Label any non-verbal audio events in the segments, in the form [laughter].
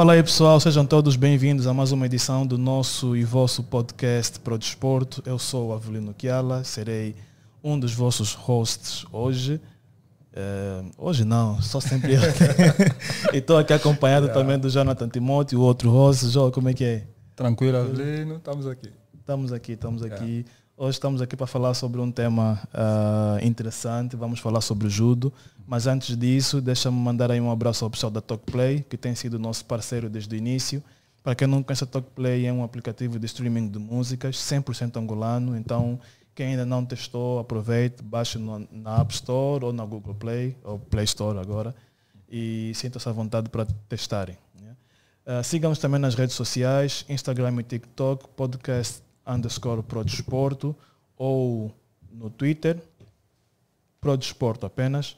Fala aí pessoal, sejam todos bem-vindos a mais uma edição do nosso e vosso podcast Pro Desporto. Eu sou o Avelino Kiala, serei um dos vossos hosts hoje. Uh, hoje não, só sempre eu. [laughs] [laughs] e estou aqui acompanhado yeah. É. também do Jonathan Timote, o outro host. João, como é que é? Tranquilo, Avelino, estamos aqui. Estamos aqui, estamos é. aqui. Yeah. Hoje estamos aqui para falar sobre um tema uh, interessante, vamos falar sobre o judo, mas antes disso, deixa-me mandar aí um abraço ao pessoal da TalkPlay, que tem sido nosso parceiro desde o início. Para quem não conhece, a TalkPlay é um aplicativo de streaming de músicas, 100% angolano, então quem ainda não testou, aproveite, baixe no, na App Store ou na Google Play, ou Play Store agora, e sinta-se à vontade para testarem. Uh, Sigam-nos também nas redes sociais, Instagram e TikTok, podcast underscore Prodesporto ou no Twitter, Prodesporto apenas.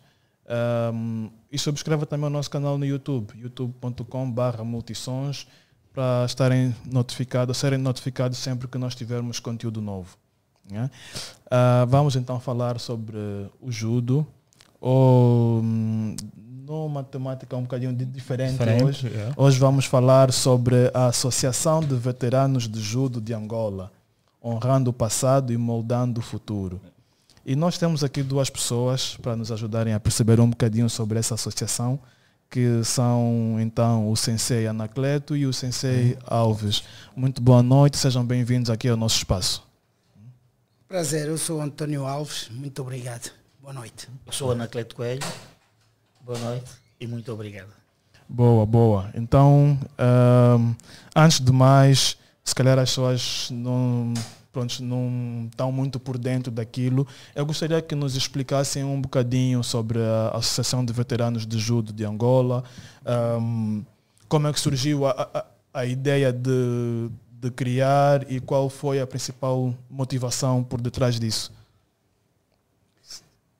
Um, e subscreva também o nosso canal no YouTube, youtube.com.br multissons, para estarem notificados, serem notificados sempre que nós tivermos conteúdo novo. Né? Uh, vamos então falar sobre o judo, ou hum, numa temática um bocadinho diferente, diferente hoje. Yeah. É. Hoje vamos falar sobre a Associação de Veteranos de Judo de Angola, honrando o passado e moldando o futuro. E nós temos aqui duas pessoas para nos ajudarem a perceber um bocadinho sobre essa associação, que são então o Sensei Anacleto e o Sensei Alves. Muito boa noite, sejam bem-vindos aqui ao nosso espaço. Prazer, eu sou Antônio Alves, muito obrigado. Boa noite. Eu sou Anacleto Coelho, Boa noite e muito obrigado. Boa, boa. Então, um, antes de mais, se calhar as pessoas não pronto, não estão muito por dentro daquilo. Eu gostaria que nos explicassem um bocadinho sobre a Associação de Veteranos de Judo de Angola, um, como é que surgiu a, a, a ideia de, de, criar e qual foi a principal motivação por detrás disso.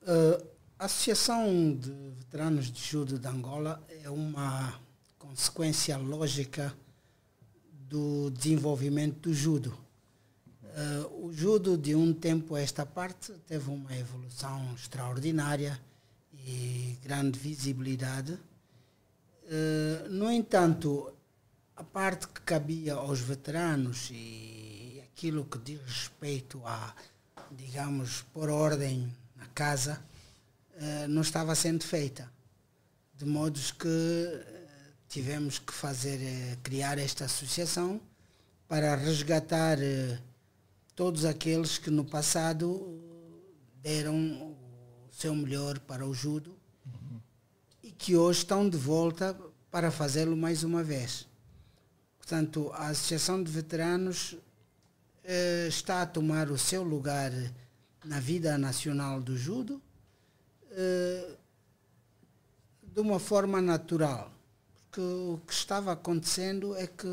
Uh, a Associação de veteranos de judo de Angola é uma consequência lógica do desenvolvimento do judo. Uh, o judo, de um tempo a esta parte, teve uma evolução extraordinária e grande visibilidade. Uh, no entanto, a parte que cabia aos veteranos e aquilo que diz respeito a, digamos, pôr ordem na casa, eh, não estava sendo feita. De modos que eh, tivemos que fazer, eh, criar esta associação para resgatar todos aqueles que no passado deram o seu melhor para o judo uhum. e que hoje estão de volta para fazê-lo mais uma vez. Portanto, a Associação de Veteranos eh, está a tomar o seu lugar na vida nacional do judo eh, de uma forma natural. Porque o que estava acontecendo é que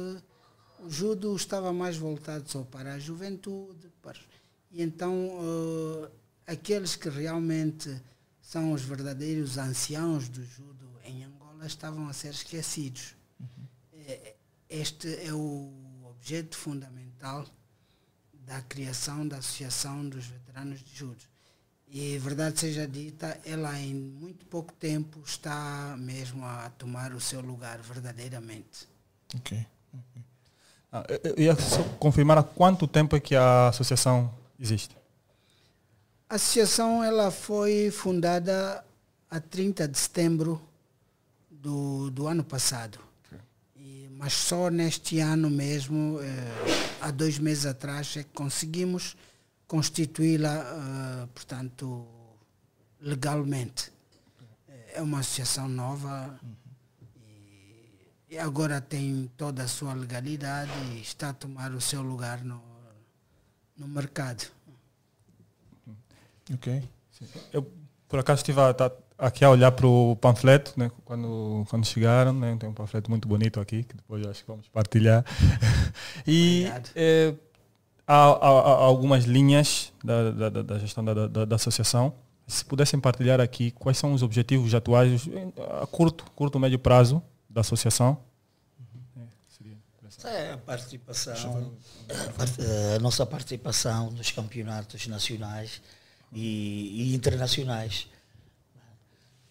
o judo estava mais voltado só para a juventude. Para, e então uh, aqueles que realmente são os verdadeiros anciãos do judo em Angola estavam a ser esquecidos. Uhum. Eh, este é o objeto fundamental da criação da Associação dos Veteranos de Judo e é verdade seja dita, ela em muito pouco tempo está mesmo a tomar o seu lugar verdadeiramente. Ok. okay. Ah, eu ia só confirmar há quanto tempo é que a associação existe? A associação ela foi fundada a 30 de setembro do, do ano passado. Okay. E, mas só neste ano mesmo, eh, há dois meses atrás, é que conseguimos constituí-la, uh, portanto, legalmente. É uma associação nova uhum. e, e, agora tem toda a sua legalidade e está a tomar o seu lugar no, no mercado. Ok. Eu, por acaso, estive a, tá, aqui a olhar para o panfleto, né, quando, quando chegaram, né, tem um panfleto muito bonito aqui, que depois acho que vamos partilhar. [laughs] e eh, há, há, há algumas linhas da, da, da gestão da, da, da, associação. Se pudessem partilhar aqui quais são os objetivos atuais a curto, curto médio prazo da associação. É, é a participação, a nossa participação nos campeonatos nacionais e, e internacionais.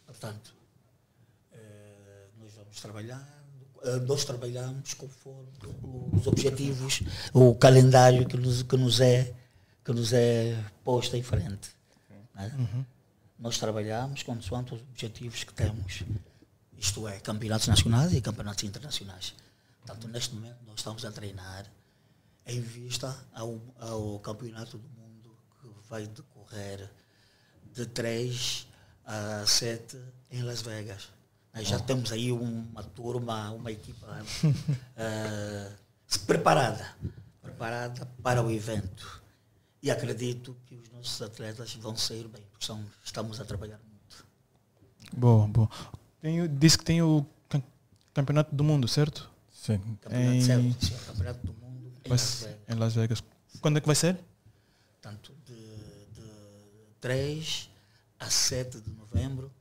Portanto, eh, nós vamos trabalhar ah, nós trabalhamos conforme os objetivos, o calendário que nos, que nos, é, que nos é posto em frente. Né? Uhum. Nós trabalhamos consoante os objetivos que temos, isto é, campeonatos nacionais e campeonatos internacionais. Portanto, neste momento nós estamos a treinar em vista ao, ao campeonato do mundo que vai decorrer de 3 a 7 em Las Vegas. Nós já temos aí uma turma, uma equipa uh, [laughs] preparada, preparada para o evento. E acredito que os nossos atletas vão sair bem, porque são, estamos a trabalhar muito. Bom, bom. disse que tem o Campeonato do Mundo, certo? Sim. Campeonato, em... certo, sim, campeonato do Mundo em Las, em Las Vegas. Quando é que vai ser? Tanto de, de 3 a 7 de novembro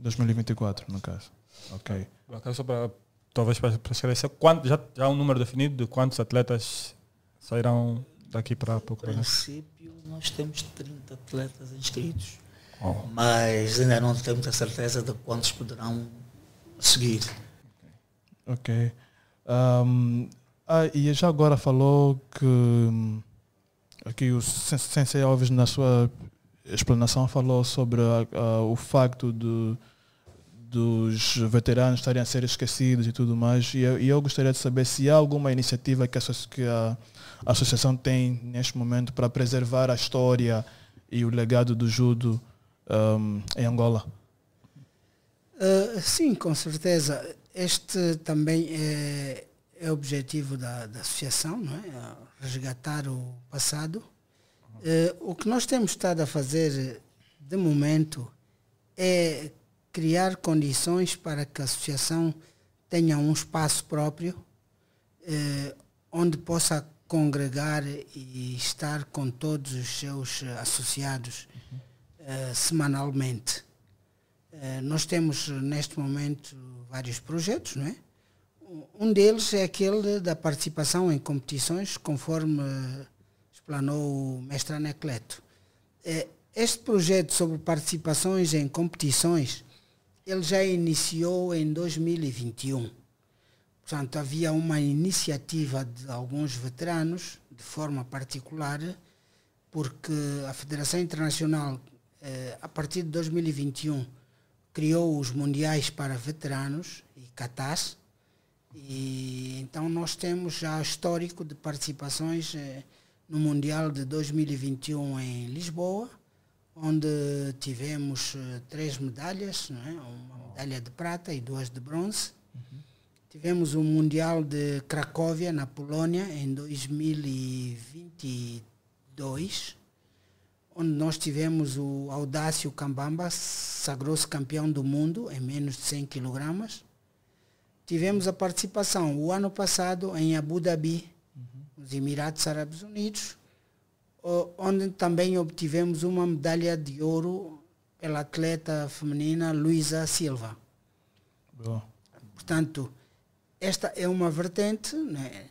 2024, no caso. Ok. okay só para, talvez para esclarecer, é quanto, já, já há um número definido de quantos atletas sairão daqui para a Pouco? No né? princípio, nós temos 30 atletas inscritos, oh. mas ainda não temos a certeza de quantos poderão seguir. Ok. Um, ah, e já agora falou que hum, aqui o Sensei Alves, na sua explanação falou sobre a, a, o facto de, dos veteranos estarem a ser esquecidos e tudo mais. E eu, e eu gostaria de saber se há alguma iniciativa que a, que a, associação tem neste momento para preservar a história e o legado do judo um, em Angola. Uh, sim, com certeza. Este também é, é objetivo da, da associação, não é? resgatar o passado Uh, o que nós temos estado a fazer eh, de momento é criar condições para que a associação tenha um espaço próprio uh, onde possa congregar e estar com todos os seus associados uhum. uh, semanalmente. nós temos neste momento vários projetos, não é? Um deles é aquele da participação em competições conforme explanou o mestre Anacleto. É, este projeto sobre participações em competições, ele já iniciou em 2021. Portanto, havia uma iniciativa de alguns veteranos, de forma particular, porque a Federação Internacional, é, a partir de 2021, criou os mundiais para veteranos e catas, e então nós temos já histórico de participações eh, no Mundial de 2021 em Lisboa, onde tivemos eh, três medalhas, é? uma medalha de prata e duas de bronze. Uhum. Tivemos o Mundial de Cracóvia, na Polónia, em 2022, onde nós tivemos o Audácio Cambamba, sagrou-se campeão do mundo em menos de 100 kg. Tivemos a participação o ano passado em Abu Dhabi, nos Emirados Árabes Unidos, onde também obtivemos uma medalha de ouro pela atleta feminina Luísa Silva. Bom. Portanto, esta é uma vertente, né?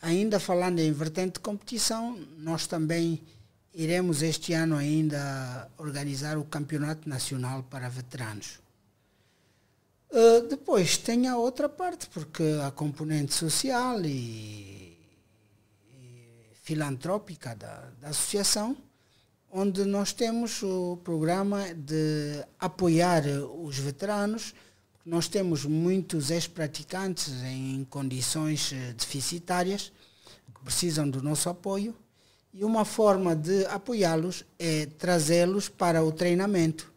ainda falando em vertente de competição, nós também iremos este ano ainda organizar o Campeonato Nacional para Veteranos. Uh, depois tem a outra parte, porque a componente social e filantrópica da, da associação, onde nós temos o programa de apoiar os veteranos. Nós temos muitos ex-praticantes em condições eh, deficitárias que precisam do nosso apoio e uma forma de apoiá-los é trazê-los para o treinamento.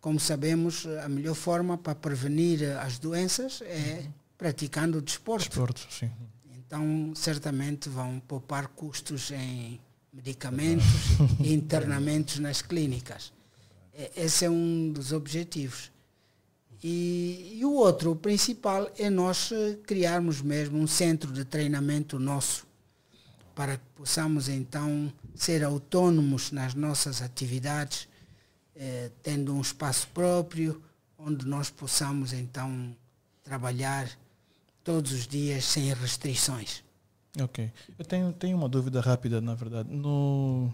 Como sabemos, a melhor forma para prevenir eh, as doenças é uhum. praticando o desporto. Desporto, sim. Então, certamente vão poupar custos em medicamentos e internamentos nas clínicas. Esse é um dos objetivos. E, e, o outro, o principal, é nós eh, criarmos mesmo um centro de treinamento nosso, para que possamos então ser autônomos nas nossas atividades, eh, tendo um espaço próprio, onde nós possamos então trabalhar todos os dias sem restrições. Ok. Eu tenho, tenho uma dúvida rápida, na verdade. No,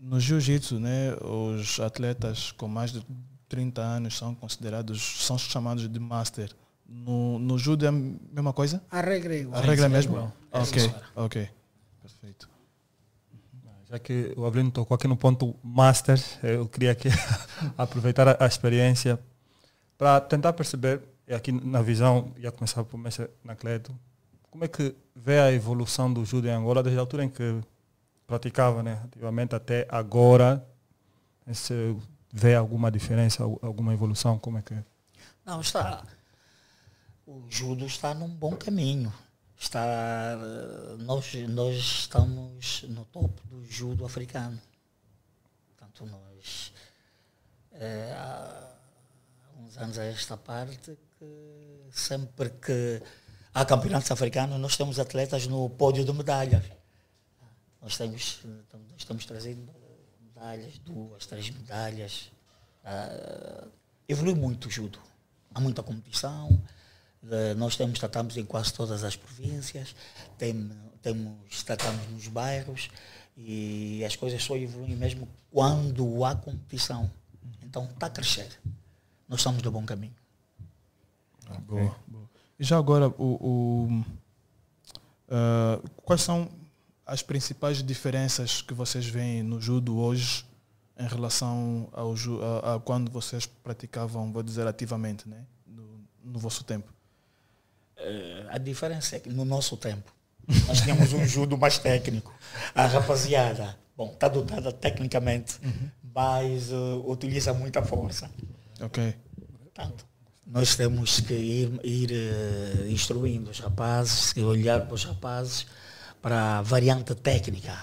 no jiu-jitsu, né, os atletas com mais de 30 anos são considerados, são chamados de master. No, no judo é a mesma coisa? A regra é igual. A regra é mesmo? É ok, é ok. Perfeito. Já que o Abrino tocou aqui no ponto master, eu queria aqui [laughs] aproveitar a experiência para tentar perceber e é aqui na visão, ia começar por Mestre Anacleto, como é que vê a evolução do judo em Angola desde a altura em que praticava, né, ativamente até agora? Se vê alguma diferença, alguma evolução, como é que é? Não, está. O judo está num bom caminho. Está, nós, nós estamos no topo do judo africano. Portanto, nós é, anos a esta parte, que sempre que há campeonatos africanos, nós temos atletas no pódio de medalhas. Nós temos, estamos trazendo medalhas, duas, três medalhas. Uh, evolui muito o judo. Há muita competição. Uh, nós temos tratamos em quase todas as províncias, tem, temos tratamos nos bairros e as coisas só evoluem mesmo quando há competição. Então está a crescer nós estamos no bom caminho. Okay. Boa, boa. E já agora, o, o uh, quais são as principais diferenças que vocês veem no judo hoje em relação ao a, a quando vocês praticavam, vou dizer ativamente, né? no, no vosso tempo? Uh, a diferença é que no nosso tempo nós tínhamos um judo mais técnico. A rapaziada, bom, está dotada tecnicamente, uhum. mas uh, utiliza muita força. Ok. Portanto, nós temos que ir, ir uh, instruindo os rapazes e olhar para os rapazes para a variante técnica.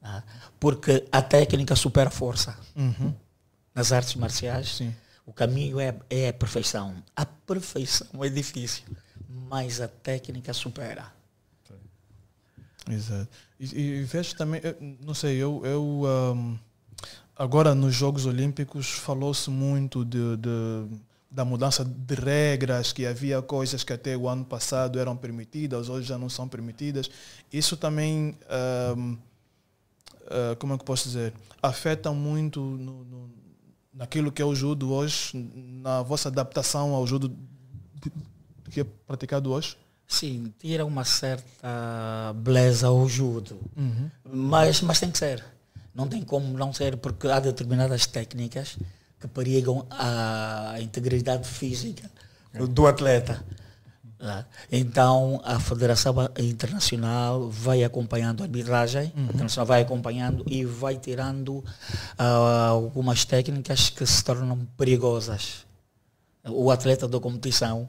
Né? Porque a técnica supera a força. Uhum. Nas artes marciais, Sim. o caminho é, é a perfeição. A perfeição é difícil, mas a técnica supera. Exato. E, e vejo também, eh, não sei, eu, eu um Agora, nos Jogos Olímpicos, falou-se muito de, de, da mudança de regras, que havia coisas que até o ano passado eram permitidas, hoje já não são permitidas. Isso também, uh, como é que posso dizer, afeta muito no, no, naquilo que é o judo hoje, na vossa adaptação ao judo que é praticado hoje? Sim, tira uma certa beleza ao judo, uhum. mas, mas tem que ser não tem como não ser, porque há determinadas técnicas que perigam a integridade física é. do atleta. Né? Então a Federação Internacional vai acompanhando a arbitragem, uhum. internacional vai acompanhando e vai tirando uh, algumas técnicas que se tornam perigosas. O atleta da competição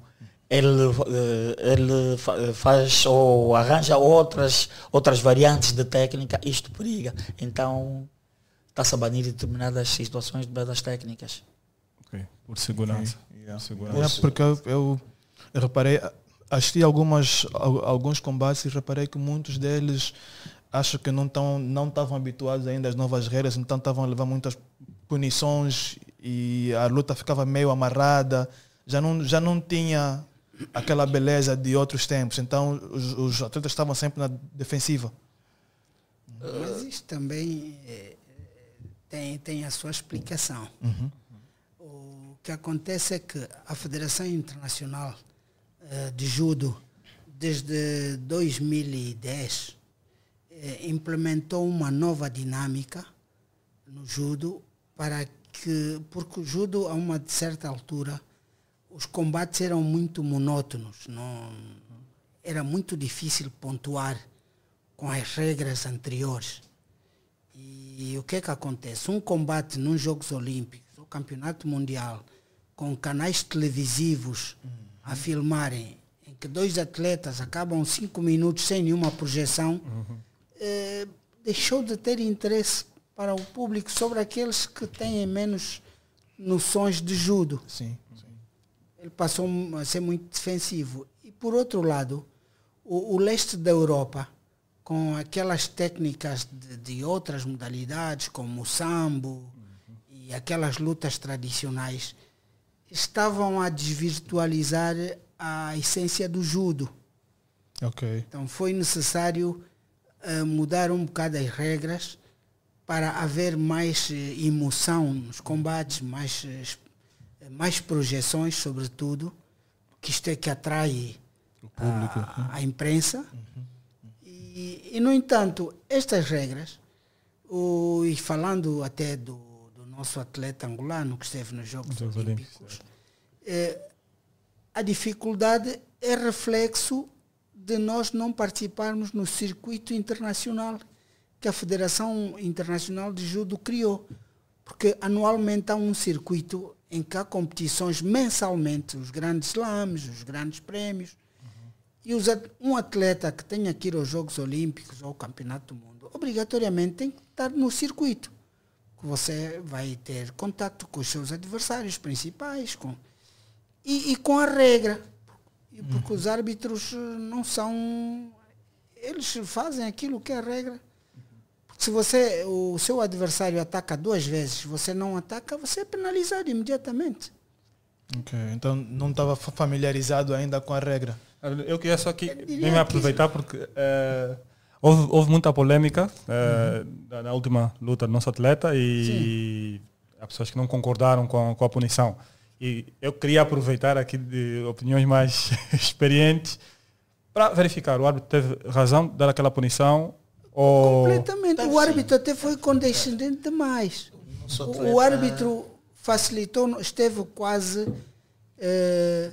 ele, eh, ele eh, faz ou arranja outras, outras variantes de técnica, isto periga. Então está-se a banir determinadas situações, determinadas técnicas. Ok, por segurança. Okay. Yeah. Por segurança. É porque eu, eu reparei, assisti algumas, alguns combates e reparei que muitos deles acho que não estão não estavam habituados ainda às novas regras, então estavam a levar muitas punições e a luta ficava meio amarrada, já não, já não tinha aquela beleza de outros tempos. Então os, os atletas estavam sempre na defensiva. Mas isso também é, tem, tem a sua explicação. Uhum. O que acontece é que a Federação Internacional é, de Judo, desde 2010, é, implementou uma nova dinâmica no judo para que, porque o judo a uma certa altura os combates eram muito monótonos, não, era muito difícil pontuar com as regras anteriores. E o que é que acontece? Um combate nos Jogos Olímpicos, ou Campeonato Mundial, com canais televisivos uhum. a filmarem, em que dois atletas acabam cinco minutos sem nenhuma projeção, uhum. eh, deixou de ter interesse para o público sobre aqueles que têm menos noções de judo. Sim ele passou a ser muito defensivo. E por outro lado, o, o leste da Europa, com aquelas técnicas de, de outras modalidades, como o sambo uhum. e aquelas lutas tradicionais, estavam a desvirtualizar a essência do judo. Okay. Então foi necessário uh, mudar um bocado as regras para haver mais eh, emoção nos combates, mais uh, é, mais projeções, sobretudo, que isto é que atrai público, a, ah, né? a, imprensa. Uhum. E, e, no entanto, estas regras, o, e falando até do, do nosso atleta angolano que esteve nos Jogos, Jogos Olímpicos, é, a dificuldade é reflexo de nós não participarmos no circuito internacional que a Federação Internacional de Judo criou. Porque anualmente há um circuito em que há competições mensalmente, os grandes slams, os grandes prémios. Uhum. E um atleta que tenha que ir aos Jogos Olímpicos ou ao Campeonato do Mundo, obrigatoriamente tem que estar no circuito. Que você vai ter contato com os seus adversários principais com, e, e com a regra. Porque uhum. os árbitros não são. Eles fazem aquilo que é a regra se você, o seu adversário ataca duas vezes, você não ataca, você é penalizado imediatamente. Ok, então não estava familiarizado ainda com a regra. Eu queria só aqui me é aproveitar porque é, houve, houve, muita polêmica é, uhum. na última luta do nosso atleta e Sim. há pessoas que não concordaram com a, com a punição. E eu queria aproveitar aqui de opiniões mais [laughs] experientes para verificar. O árbitro teve razão de dar aquela punição Oh. Completamente. o árbitro sim. até foi condescendente demais. O, o né? árbitro facilitou, esteve quase, eh,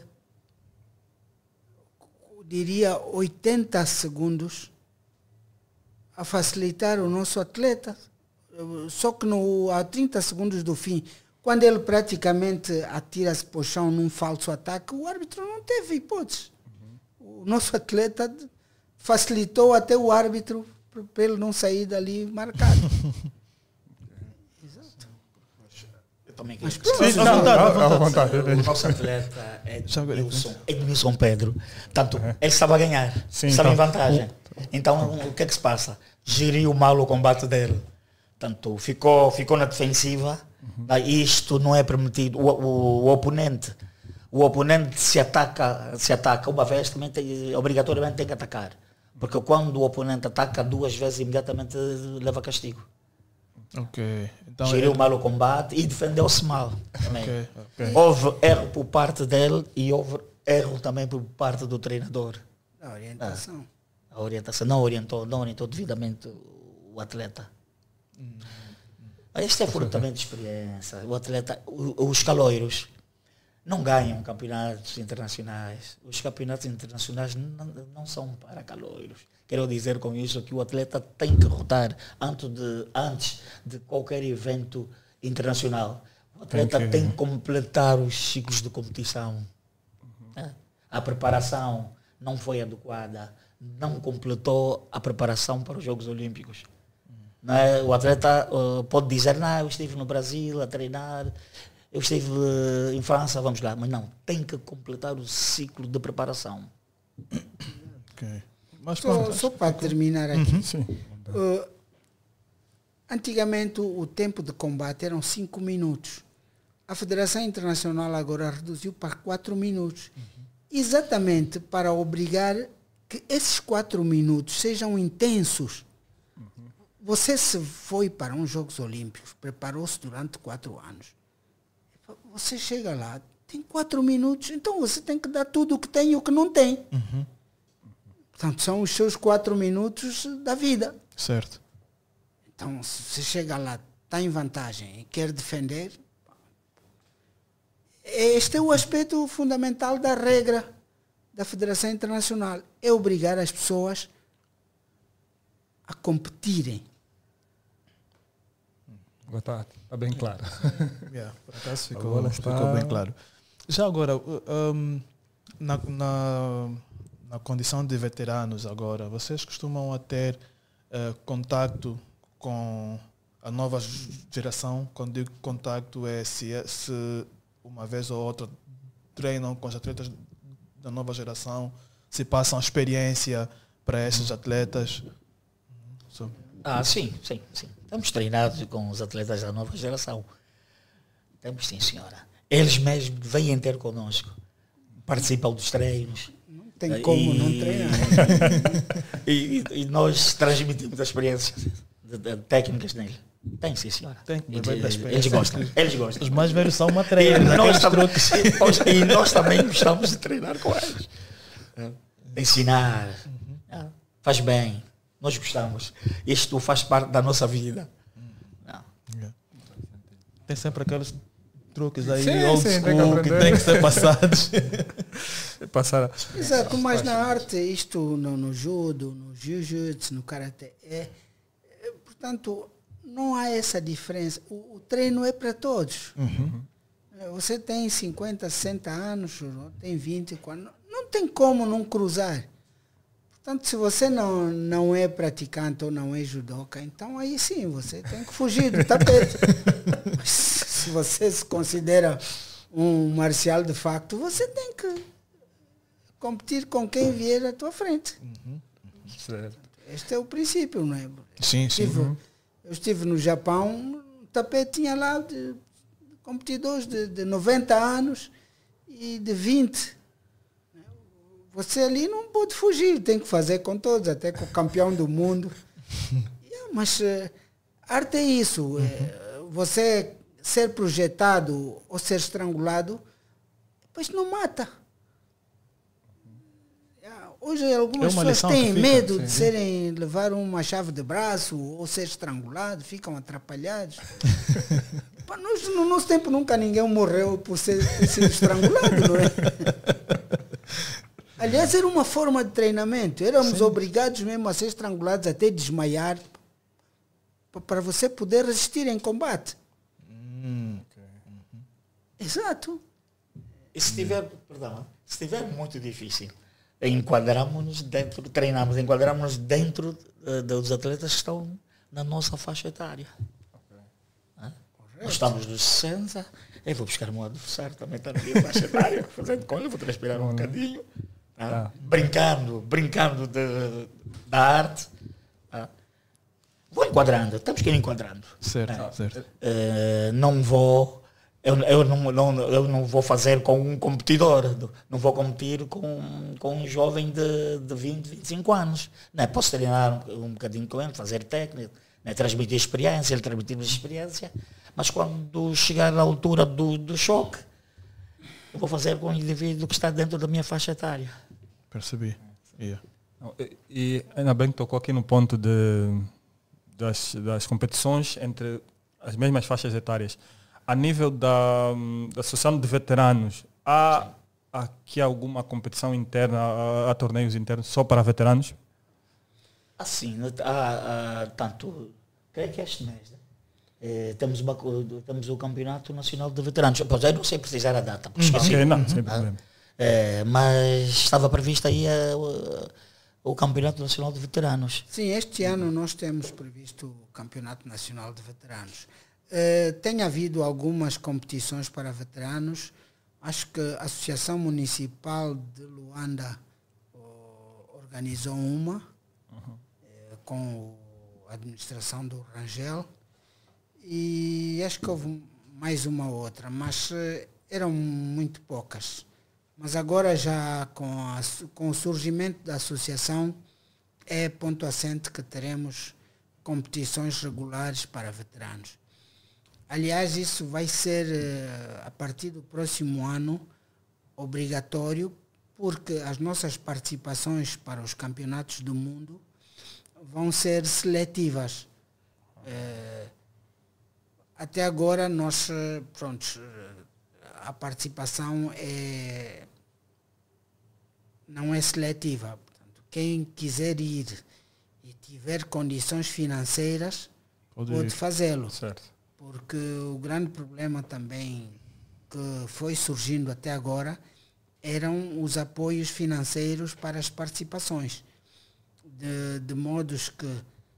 diria, 80 segundos a facilitar o nosso atleta. Só que no, a 30 segundos do fim, quando ele praticamente atira-se para o chão num falso ataque, o árbitro não teve hipótese. Uhum. O nosso atleta facilitou até o árbitro para ele não sair dali marcado. Exato. [laughs] Eu também quero. Mas, pronto, Sim, à vontade, vontade. O nosso atleta é, é Edmilson, Edmilson Pedro. Tanto, é. ele estava a ganhar, Sim, estava então, em vantagem. Então, então o então. que é que se passa? Geriu mal o combate dele. Tanto, ficou, ficou na defensiva. Uhum. Ah, isto não é permitido. o, o, o oponente o oponente se ataca, se ataca uma vez, também tem, obrigatoriamente tem que atacar. Porque quando o oponente ataca duas vezes, imediatamente leva castigo. Ok. Então, Geriu ele... É- mal o combate e defendeu-se mal. Também. Okay, okay. Houve erro por parte dele e houve erro também por parte do treinador. A orientação. Ah, a orientação. Não orientou, não orientou devidamente o atleta. Hum. hum, hum. Ah, este é também de experiência. O atleta, os caloiros não ganham campeonatos internacionais. Os campeonatos internacionais não, não são para caloiros. Quero dizer com isso que o atleta tem que rotar antes de, antes de qualquer evento internacional. O atleta tem que, tem que completar os ciclos de competição. Uhum. Né? A preparação não foi adequada, não completou a preparação para os Jogos Olímpicos. Uhum. Né? O atleta eh, pode dizer, não, eu estive no Brasil a treinar, eu estive eh, em França, vamos lá, mas não, tem que completar o ciclo de preparação. Mas, só, só para terminar aqui. Uhum, uh, antigamente o tempo de combate eram 5 minutos. A Federação Internacional agora reduziu para 4 minutos. Uhum. Exatamente para obrigar que esses 4 minutos sejam intensos. Uhum. Você se foi para uns Jogos Olímpicos, preparou-se durante 4 anos você chega lá, tem quatro minutos, então você tem que dar tudo o que tem e o que não tem. Uhum. Portanto, são os seus quatro minutos da vida. Certo. Então, se você chega lá, está em vantagem e quer defender, este é o aspecto fundamental da regra da Federação Internacional. É obrigar as pessoas a competirem Boa tarde. Tá, está bem claro. [laughs] Yeah, por acaso ficou, está... ficou bem claro. Já agora, uh, um, na, na, na, condição de veteranos agora, vocês costumam ter uh, contato com a nova geração? Quando digo contato é se, é, se uma vez ou outra treinam com os atletas da nova geração, se passam experiência para esses atletas. Ah, sim, sim, sim. Estamos treinados com os atletas da nova geração. Estamos sim, senhora. Eles mesmos vêm ter conosco, participam dos treinos. Não tem como e... não treinar. [laughs] e, e, nós transmitimos a experiência de, de, de técnicas nele. Tem, sim, senhora. Tem, e, é eles gostam. Eles gostam. Os mais velhos são uma treina. E, né? nós e, nós também gostamos de treinar com eles. Uhum. Ensinar. Uhum. Ah, faz bem nós gostamos. Isto faz parte da nossa vida. Tem sempre aqueles truques aí sim, old sim, school que, que tem que ser passados. [laughs] Passar Exato, mas na arte, isto no, no judo, no jiu-jitsu, no karatê, é, é, portanto, não há essa diferença. O, o treino é para todos. Uhum. Você tem 50, 60 anos, tem 20, 40, não tem como não cruzar. Portanto, se você não, não é praticante ou não é judoca, então aí sim você tem que fugir do tapete. [laughs] Mas se você se considera um marcial de facto, você tem que competir com quem vier à tua frente. Uhum. uhum. Certo. Este é o princípio, não é? Sim, sim. Estive, tipo, uhum. Eu estive no Japão, o tapete tinha lá de, competidores de, de 90 anos e de 20 você ali não pode fugir, tem que fazer com todos, até com o campeão do mundo. [laughs] yeah, mas uh, arte é isso. Eh, uhum. É, você ser projetado ou ser estrangulado, depois não mata. Yeah, hoje algumas é pessoas têm fica, medo sim. de serem levar uma chave de braço ou ser estrangulado, ficam atrapalhados. Nos [laughs] no nosso tempo, nunca ninguém morreu por ser, ser estrangulado, não é? [laughs] Aliás, era uma forma de treinamento. Éramos Sim. obrigados mesmo a ser estrangulados até desmaiar para você poder resistir em combate. Hum, okay. uhum. Exato. E se tiver, perdão, se tiver muito difícil, enquadramos-nos dentro, treinamos, enquadramos-nos dentro uh, dos atletas que estão na nossa faixa etária. Okay. Nós estamos nos 60, eu vou buscar um adversário também está na minha faixa etária, [laughs] fazendo com vou transpirar um uhum. bocadinho ah. Tá. brincando, brincando de, da arte. Tá. Vou enquadrando, estamos que ir enquadrando. Certo, tá. certo. Uh, não vou, eu, eu, não, não, eu não vou fazer com um competidor, não vou competir com, com um jovem de, de 20, 25 anos. Não é? Posso treinar um, um bocadinho com ele, fazer técnica, é transmitir experiência, ele transmitir experiência, mas quando chegar à altura do, do choque, eu vou fazer com o indivíduo que está dentro da minha faixa etária. Percebi. Yeah. E ainda bem que tocou aqui no ponto de, das, das competições entre as mesmas faixas etárias. A nível da, da Associação de Veteranos, há aqui alguma competição interna, há, torneios internos só para veteranos? Assim, há, há, tanto, creio é que este mês, né? É, temos, uma, temos o Campeonato Nacional de Veteranos. Pois eu é, não sei precisar a data. Porque, hum, okay, assim, não, uhum. sem ah, problema. É, mas estava previsto aí a, eh, o Campeonato Nacional de Veteranos. Sim, este ano nós temos previsto o Campeonato Nacional de Veteranos. Uh, tem havido algumas competições para veteranos. Acho que a Associação Municipal de Luanda uh, organizou uma uhum. uh, com a administração do Rangel e acho que houve mais uma outra, mas eram muito poucas. Mas agora já com, a, com o surgimento da associação, é ponto assente que teremos competições regulares para veteranos. Aliás, isso vai ser, eh, a partir do próximo ano, obrigatório, porque as nossas participações para os campeonatos do mundo vão ser seletivas. Eh, até agora, nós, eh, pronto, a participação é não é seletiva. Portanto, quem quiser ir e tiver condições financeiras, pode, pode fazê-lo. Porque o grande problema também que foi surgindo até agora eram os apoios financeiros para as participações. De, de modos que,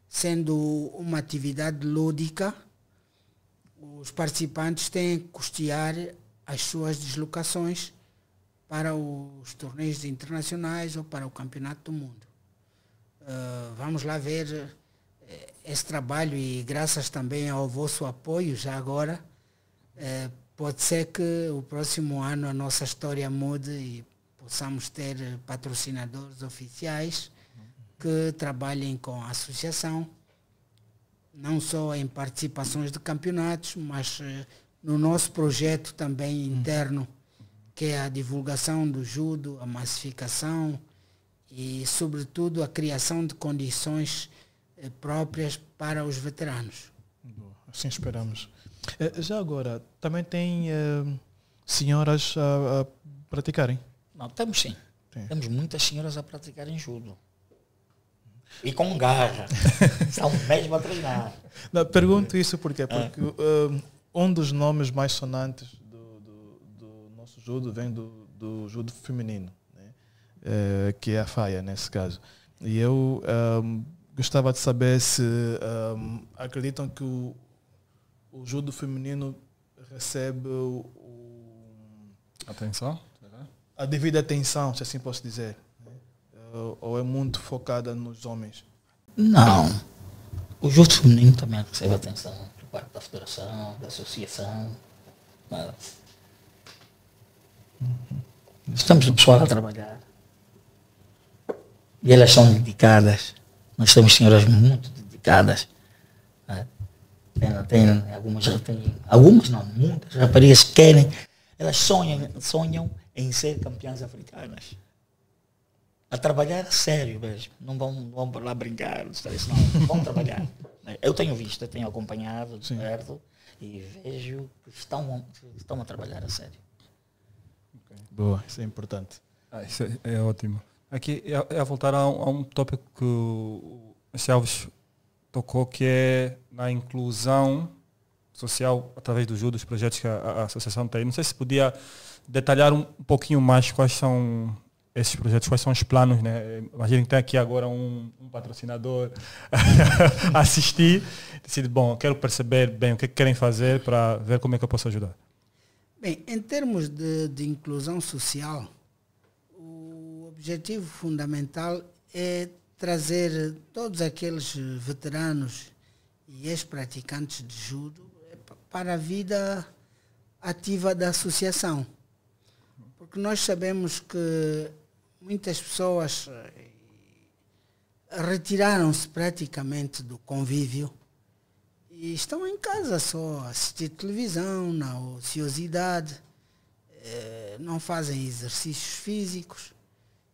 sendo uma atividade lúdica, os participantes têm que custear as suas deslocações para os torneios internacionais ou para o campeonato do mundo. Uh, vamos lá ver eh, esse trabalho e graças também ao vosso apoio já agora, uh, pode ser que o próximo ano a nossa história mude e possamos ter patrocinadores oficiais que trabalhem com a associação, não só em participações de campeonatos, mas uh, no nosso projeto também hum. interno. Uhum que é a divulgação do judo, a massificação e, sobretudo, a criação de condições eh, próprias para os veteranos. assim esperamos. Eh, já agora, também tem eh, senhoras a, a, praticarem? Não, temos sim. Tem. Temos muitas senhoras a praticarem judo. E com garra. [laughs] São mesmo a treinar. Não, pergunto isso porque, é porque ah. um dos nomes mais sonantes judo vem do, do judo feminino, né? é, que é a faia nesse caso. E eu um, gostava de saber se um, acreditam que o, o, judo feminino recebe o, atenção? a devida atenção, se assim posso dizer, né? é, ou é muito focada nos homens? Não. O judo feminino também recebe atenção por parte da federação, da associação, mas Estamos o pessoal a trabalhar. E elas são dedicadas. Nós temos senhoras muito dedicadas. Ah, tem, tem, algumas, tem, algumas não, muitas raparigas querem, elas sonham, sonham em ser campeãs africanas. A trabalhar a sério mesmo. Não vão, não vão lá brincar, não. Vão trabalhar. [laughs] Eu tenho visto, eu tenho acompanhado de perto e vejo que estão, que estão a trabalhar a sério. Boa, isso é importante. Ah, isso é, é, ótimo. Aqui é, é a voltar a um, a um, tópico que o Chaves tocou, que é na inclusão social através do judo, dos projetos que a, a, associação tem. Não sei se podia detalhar um pouquinho mais quais são esses projetos, quais são os planos, né? Imagina que tem aqui agora um, um patrocinador [laughs] assistir, decide, bom, quero perceber bem o que querem fazer para ver como é que eu posso ajudar. Bem, em termos de, de inclusão social, o objetivo fundamental é trazer todos aqueles veteranos e ex-praticantes de judo é, para a vida ativa da associação. Porque nós sabemos que muitas pessoas eh, retiraram-se praticamente do convívio e estão em casa só, assistir televisão, na ociosidade, eh, não fazem exercícios físicos.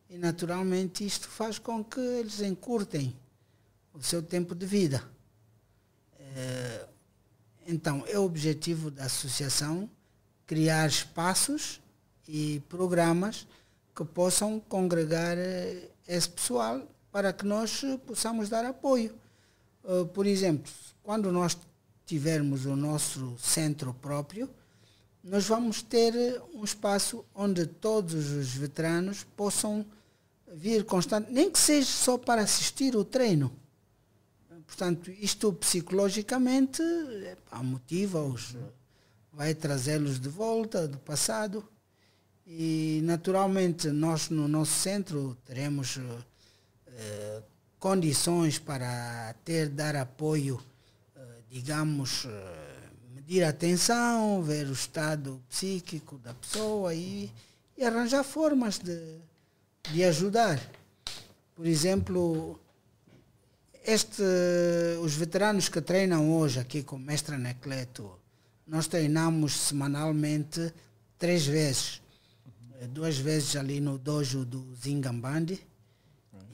E naturalmente isto faz com que eles encurtem o seu tempo de vida. Eh, então, é o objetivo da associação criar espaços e programas que possam congregar eh, esse pessoal para que nós possamos dar apoio. Por exemplo, quando nós tivermos o nosso centro próprio, nós vamos ter eh, um espaço onde todos os veteranos possam vir constante, nem que seja só para assistir o treino. Portanto, isto psicologicamente pá, motiva-os, vai trazê-los de volta do passado. E naturalmente nós no nosso centro teremos eh, condições para ter, dar apoio digamos, eh, medir a atenção, ver o estado psíquico da pessoa e, e arranjar formas de, de ajudar. Por exemplo, este, os veteranos que treinam hoje aqui com o mestre Anacleto, nós treinamos semanalmente três vezes. Eh, duas vezes ali no dojo do Zingambandi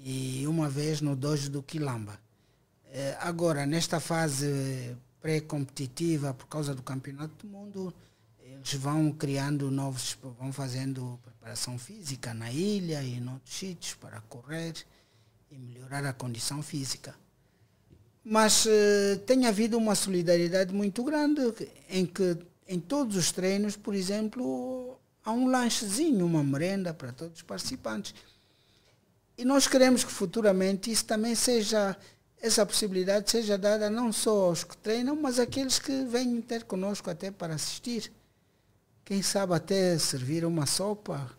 e uma vez no dojo do Quilamba. Eh, agora, nesta fase pré-competitiva, por causa do Campeonato do Mundo, eles vão criando novos, vão fazendo preparação física na ilha e em outros sítios para correr e melhorar a condição física. Mas eh, tem havido uma solidariedade muito grande em que em todos os treinos, por exemplo, há um lanchezinho, uma merenda para todos os participantes. E nós queremos que futuramente isso também seja essa possibilidade seja dada não só aos que treinam, mas àqueles que vêm ter conosco até para assistir. Quem sabe até servir uma sopa,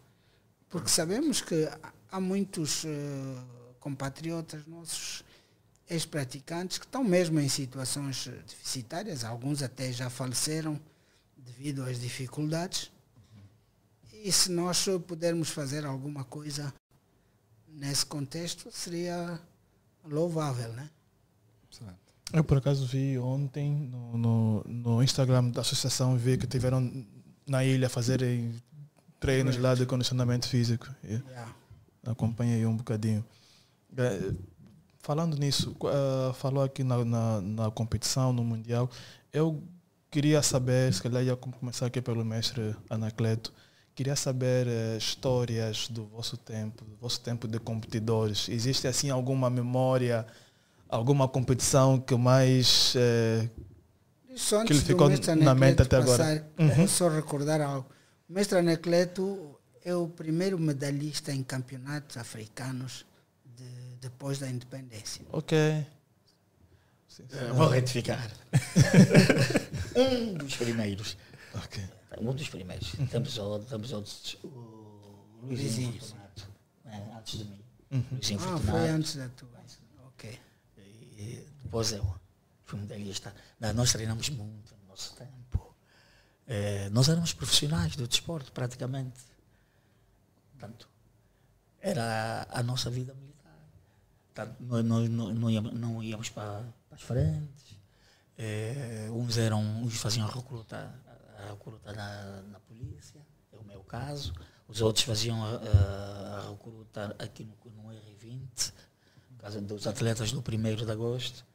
porque sabemos que há muitos eh, compatriotas nossos ex-praticantes que estão mesmo em situações eh, deficitárias, alguns até já faleceram devido às dificuldades. E se nós pudermos fazer alguma coisa nesse contexto, seria louvável, né? Eu, por acaso, vi ontem no, no, no, Instagram da associação, vi que tiveram na ilha fazerem treinos lá de condicionamento físico. Yeah. Acompanhei um bocadinho. É, falando nisso, uh, falou aqui na, na, na, competição, no Mundial. Eu queria saber, se calhar ia começar aqui pelo mestre Anacleto, Queria saber eh, histórias do vosso tempo, do vosso tempo de competidores. Existe assim alguma memória, alguma competição que mais eh, que lhe ficou na mente até agora? uhum. É só recordar algo. O mestre Anacleto é o primeiro medalhista em campeonatos africanos de, depois da independência. Ok. Sim, sim. Uh, eh, vou retificar. [laughs] um dos primeiros. Ok um dos primeiros. Uhum. Estamos ao, estamos ao, o Luizinho Fortunato, né, antes de mim. Uhum. ah, foi antes da tua. Ok. E depois eu fui medalhista. Não, nós treinamos muito no nosso tempo. É, nós éramos profissionais do desporto, praticamente. Portanto, era a nossa vida militar. Portanto, nós, nós não, íamos, não íamos para, para as frentes. É, uns eram, uns faziam recrutar a recruta na, na polícia, é o meu caso. Os outros faziam a, a recruta aqui no, no R20, no caso dos atletas do 1 de agosto.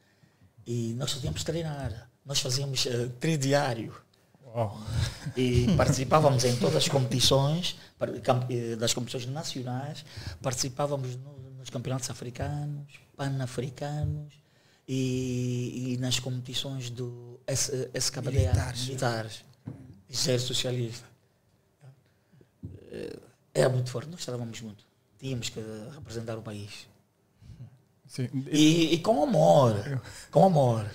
E nós fazíamos treinar. Nós fazíamos uh, eh, tridiário. Oh. E participávamos em todas as competições, eh, das competições nacionais, participávamos no, nos campeonatos africanos, pan-africanos e, e, nas competições do SKBDA, eh, militares. militares exército socialista. Era é muito forte, nós estávamos muito. Tínhamos que representar o país. Sim. E, e com amor, com amor.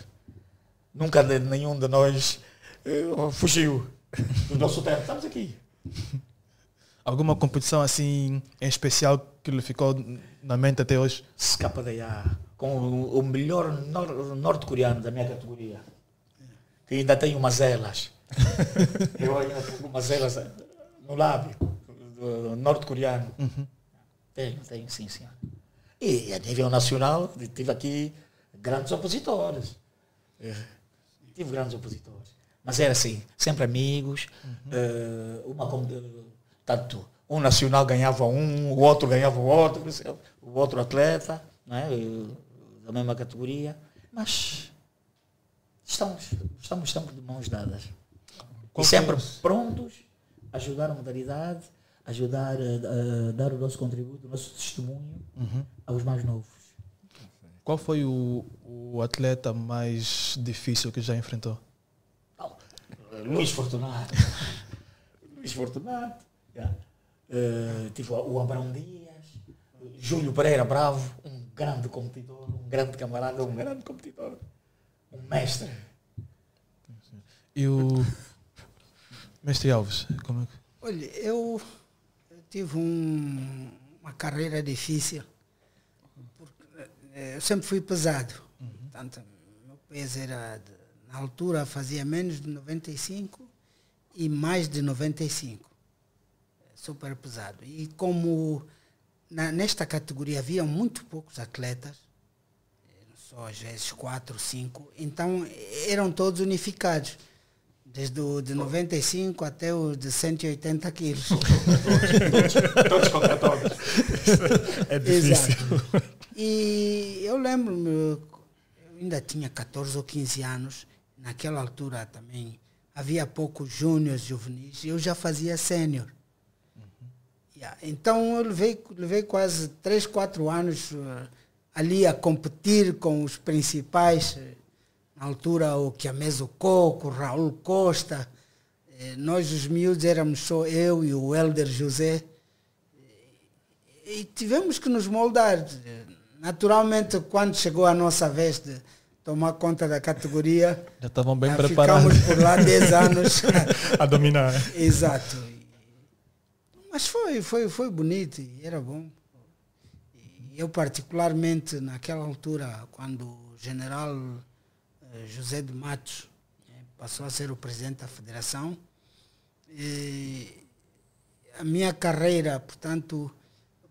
Nunca nenhum de nós eh, fugiu do nosso tempo. Estamos aqui. Alguma competição assim em especial que lhe ficou na mente até hoje? Escapa com o melhor norte-coreano da minha categoria. Que ainda tem umas elas eu ainda assim estou umas elas eh, no lábio, norte-coreano. Uhum. Tenho, tenho, sim, sim. E a nível nacional, tive aqui grandes opositores. É. Tive grandes opositores. Mas era assim, sempre amigos, uhum. Eh, uma eh, tanto um nacional ganhava um, o outro ganhava o outro, o outro atleta, é da mesma categoria. Mas estamos, estamos sempre de mãos dadas e sempre é prontos a ajudar a modalidade, ajudar a, a, dar o nosso contributo, o nosso testemunho uhum. aos mais novos. Qual foi o, o, atleta mais difícil que já enfrentou? Oh, Luís Fortunato. [laughs] Luís Fortunato. Yeah. Uh, tipo o Abraão Dias, Júlio Pereira Bravo, um grande competidor, um grande camarada, um grande competidor, um mestre. E o. Mestre Alves, como é que. Olha, eu, tive um, uma carreira difícil. Porque, eh, eu sempre fui pesado. Uhum. Portanto, meu peso era. De, na altura fazia menos de 95 e mais de 95. Eh, super pesado. E como na, nesta categoria havia muito poucos atletas, eh, só às vezes quatro, cinco, então eram todos unificados. Desde o de 95 até os de 180 quilos. [laughs] todos contra todos. É difícil. Exato. E eu lembro-me, eu ainda tinha 14 ou 15 anos, naquela altura também havia poucos júniores juvenis, eu já fazia sênior. Uhum. Yeah. Então eu levei, levei quase 3, 4 anos uh, ali a competir com os principais eh, na altura o Chiameso Coco, o Raul Costa, eh, nós os miúdos éramos só eu e o Helder José e tivemos que nos moldar. Naturalmente, quando chegou a nossa vez de tomar conta da categoria, já estavam bem preparados. por lá 10 anos [laughs] a dominar. Exato. Mas foi, foi, foi bonito e era bom. Eu, particularmente, naquela altura, quando o general eh, José de Matos né, passou a ser o presidente da federação. E a minha carreira, portanto,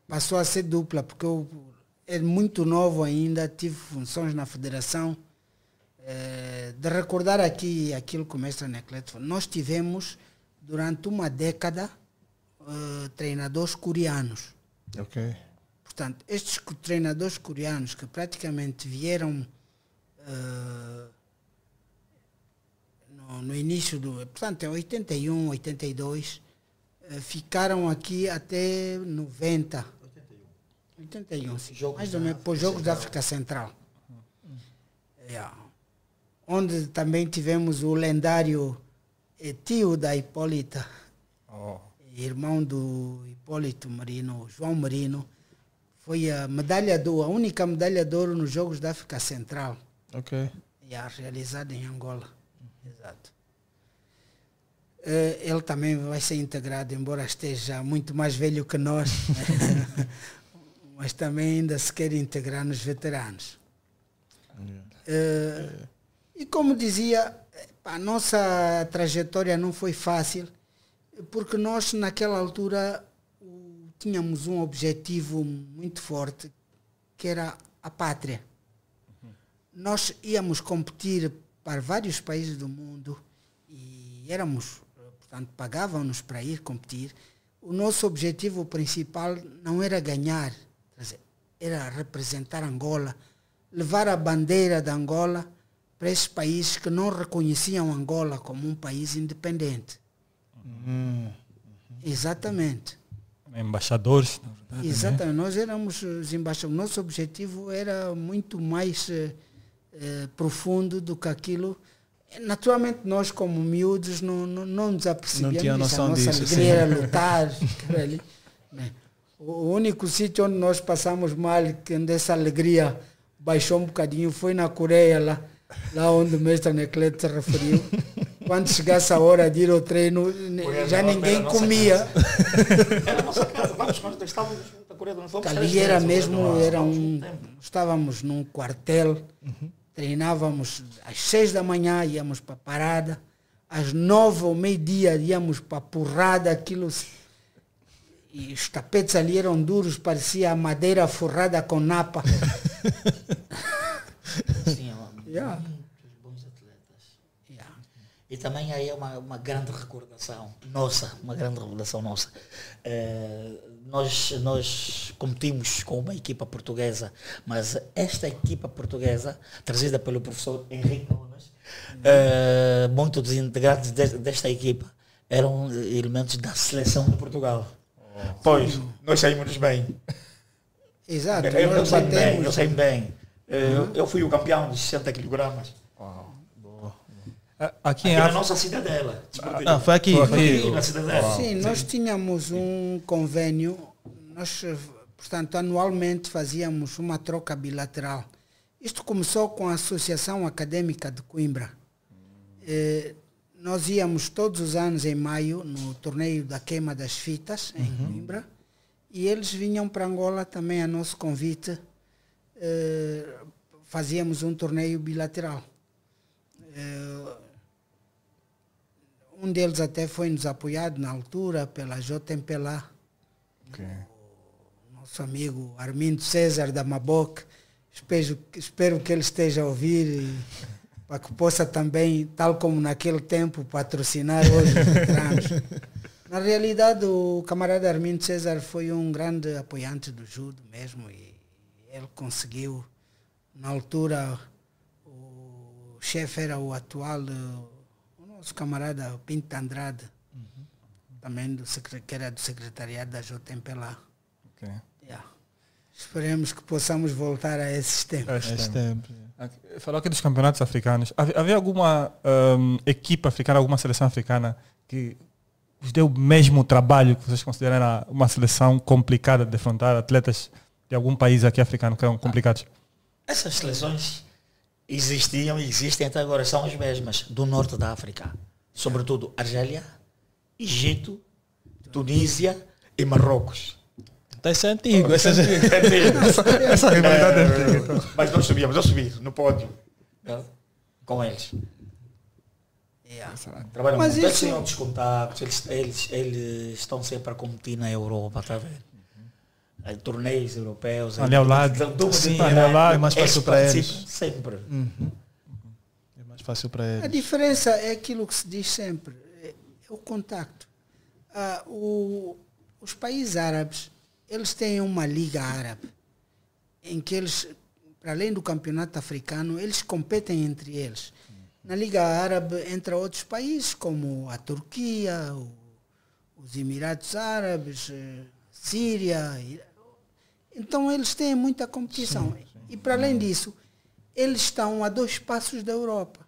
passou a ser dupla, porque eu era é muito novo ainda, tive funções na federação. Eh, de recordar aqui aquilo que o mestre Anacleto falou, nós tivemos durante uma década eh, treinadores coreanos. Ok. Portanto, estes treinadores coreanos que praticamente vieram uh, no início do. Portanto, é 81, 82. Eh, ficaram aqui até 90. 81. 81, Jogos Mais ou menos, por Jogos da África Central. Yeah. É, Onde também tivemos o lendário eh, tio da Hipólita, oh. irmão do Hipólito Marino, João Marino. Foi a medalha do, a única medalha de ouro nos Jogos da África Central. Ok. Yeah, realizada em Angola. Exato. Eh, ele também vai ser integrado, embora esteja muito mais velho que nós, [laughs] mas também ainda se quer integrar nos veteranos. Yeah. É. e como dizia, a nossa trajetória não foi fácil, porque nós naquela altura tínhamos um objetivo muito forte, que era a pátria. Uhum. Nós íamos competir para vários países do mundo e éramos, portanto, pagavam-nos para ir competir. O nosso objetivo principal não era ganhar, era representar Angola, levar a bandeira da Angola para esses países que não reconheciam Angola como um país independente. Hum. Exatamente. Embaixadores, na verdade. Né? Exatamente. Né? Nós éramos os embaixadores. Nosso objetivo era muito mais eh, eh, profundo do que aquilo. Naturalmente, nós como miúdos não, não, não nos apercebemos. Não tinha noção nossa disso. alegria era lutar. [laughs] ali. O único sítio onde nós passamos mal, que essa alegria baixou um bocadinho, foi na Coreia, lá, lá onde o mestre Necleto se referiu. [laughs] Quando chegasse a hora de ir ao treino, Coreia já ninguém comia. era a nossa casa, vamos, estávamos na Coreia do Norte. Ali era mesmo, era um, estávamos num quartel. Uhum Treinávamos às seis da manhã, íamos para a parada. Às nove ou meio-dia íamos para a porrada, aquilo. E os tapetes ali eram duros, parecia madeira forrada com napa. Sim, é [laughs] yeah. muitos bons atletas. Yeah. E também aí é uma, uma grande recordação nossa, uma grande recordação nossa. Uh, nós, nós competimos com uma equipa portuguesa, mas esta equipa portuguesa, trazida pelo professor Henrique Nunes, uh, eh, muito desintegrados de, desta equipa, eram elementos da seleção de Portugal. Oh. Pois, nós saímos bem. Exato, eu, eu, saí bem, eu eh, saí bem. Uhum. Eu, eu fui o campeão de 60 kg. Aqui, aqui na nossa cidadela. Tipo, ah, foi aqui. Foi aqui. aqui na cidadela. Sim, nós tínhamos um convênio, nós, portanto, anualmente fazíamos uma troca bilateral. Isto começou com a Associação Acadêmica de Coimbra. Eh, nós íamos todos os anos em maio no torneio da queima das fitas, em uhum. Coimbra, e eles vinham para Angola também a nosso convite. Eh, fazíamos um torneio bilateral. Eh, um deles até foi nos apoiado na altura pela JMPLA. Okay. Nosso amigo Armindo César da Maboc. Espero, espero que ele esteja a ouvir e, para que possa também, tal como naquele tempo, patrocinar hoje os [laughs] na realidade, o camarada Armindo César foi um grande apoiante do judo mesmo e ele conseguiu, na altura, o chefe era o atual eh, os camarada Pinto Andrade, uhum. também do, que era do secretariado da JMP lá. Okay. Yeah. Esperemos que possamos voltar a esses tempos. Esse tempo. É. Falou aqui dos campeonatos africanos. Havia, havia alguma um, equipe africana, alguma seleção africana que vos deu o mesmo trabalho que vocês consideraram uma seleção complicada de defrontar atletas de algum país aqui africano que eram ah. complicados? Essas seleções existiam e existem até agora, são as mesmas, do norte da África. Sobretudo Argélia, Egito, Tunísia e Marrocos. está isso é antigo. Oh, tá essa, é antigo. [laughs] essa, rivalidade é, antiga. Então. Mas nós subíamos, eu subi no pódio não? Né, com eles. Yeah. É Trabalham mas muito, isso... eles têm descontados, eles, eles, eles estão sempre a competir na Europa, está vendo? em torneios europeus. Ali ao lado. Sim, ali ao lado, é mais fácil para eles. Sempre. Uhum. uhum. É mais fácil para eles. A diferença é aquilo que se diz sempre, é, é o contacto. Ah, o, os países árabes, eles têm uma liga árabe, em que eles, para além do campeonato africano, eles competem entre eles. Na Liga Árabe entra outros países, como a Turquia, o, os Emirados Árabes, eh, Síria, então eles têm muita competição. Sim, sim. E para além disso, eles estão a dois passos da Europa.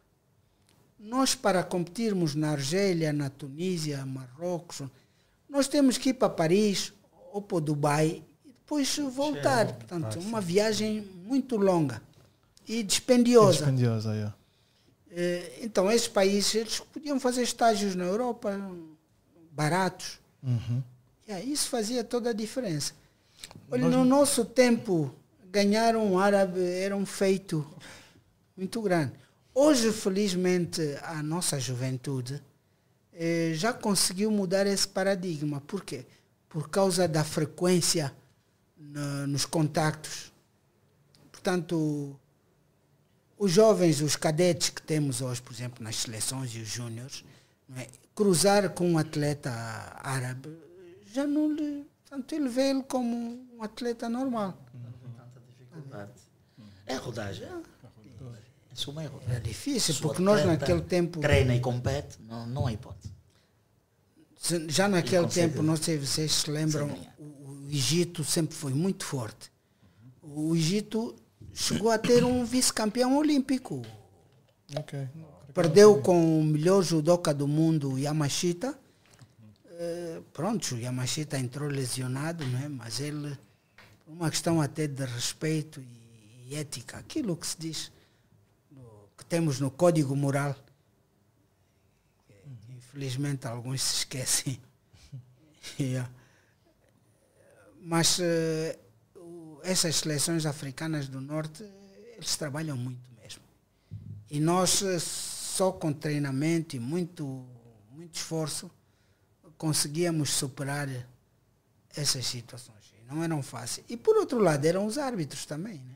Nós, para competirmos na Argélia, na Tunísia, Marrocos, nós temos que ir para Paris ou para Dubai e depois voltar. Cheio, Portanto, uma viagem muito longa e dispendiosa. E dispendiosa yeah. É. Então, esses países eles podiam fazer estágios na Europa baratos. Uhum. Yeah, isso fazia toda a diferença. Olha, Nós... no nosso tempo, ganhar um árabe era um feito muito grande. Hoje, felizmente, a nossa juventude eh, já conseguiu mudar esse paradigma. Por quê? Por causa da frequência no, nos contactos. Portanto, os jovens, os cadetes que temos hoje, por exemplo, nas seleções e os júniores, é? cruzar com um atleta árabe já não lhe Portanto, ele vê ele como um atleta normal. É rodagem. É, é suma, é rodagem. É difícil, porque nós naquele tempo. Treina e compete, não, não é hipótese. Já naquele tempo, não sei se vocês se lembram, o Egito sempre foi muito forte. O Egito chegou a ter um vice-campeão olímpico. Okay. Perdeu com o melhor judoca do mundo, Yamashita, eh, pronto, o Yamashita tá, entrou lesionado, né? mas ele, por uma questão até de respeito e, e ética, aquilo que se diz, no, que temos no Código Moral, infelizmente alguns se esquecem. yeah. [laughs] Mas uh, essas seleções africanas do Norte, eles trabalham muito mesmo. E nós, eh, só com treinamento e muito, muito esforço, conseguíamos superar essas situações. Não eram fáceis. E por outro lado, eram os árbitros também. Né?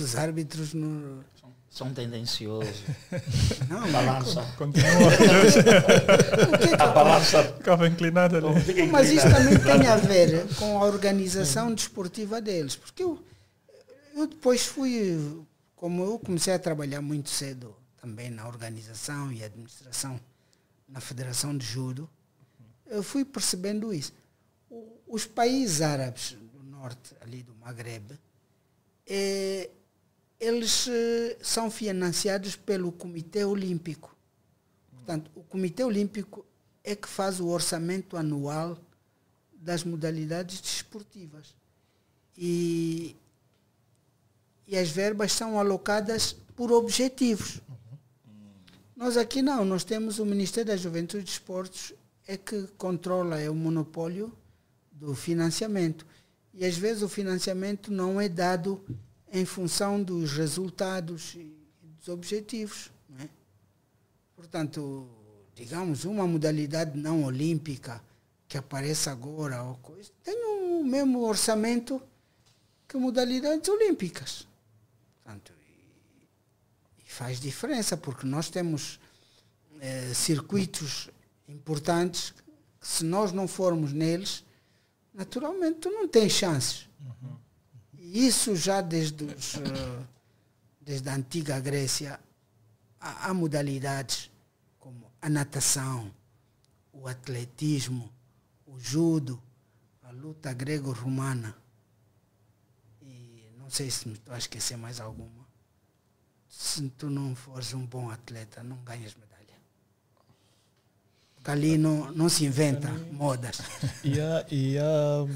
Os árbitros no... são, são tendenciosos. [laughs] Não, balança. Continua. [laughs] É a balança ficava inclinada ali. Mas isso também tem a ver com a organização desportiva deles. Porque eu, eu depois fui, como eu comecei a trabalhar muito cedo também na organização e administração na Federação de Judo, eu fui percebendo isso. O, os países árabes do norte, ali do Maghreb, é, eles eh, são financiados pelo Comitê Olímpico. Portanto, o Comitê Olímpico é que faz o orçamento anual das modalidades desportivas. E, e as verbas são alocadas por objetivos. Nós aqui não, nós temos o Ministério da Juventude e Desportos é que controla, é o monopólio do financiamento. E às vezes o financiamento não é dado em função dos resultados e dos objetivos. É? Portanto, digamos, uma modalidade não olímpica que apareça agora ou coisa, tem o mesmo orçamento que modalidades olímpicas. Portanto, faz diferença, porque nós temos eh, circuitos importantes que, se nós não formos neles, naturalmente tu não tens chances. Uhum. E isso já desde, os, eh, desde a antiga Grécia há, há modalidades como a natação, o atletismo, o judo, a luta grego-romana. E não sei se me estou a esquecer mais alguma se tu não fores um bom atleta, não ganhas medalha. Porque ali não, não se inventa modas. E há, e há,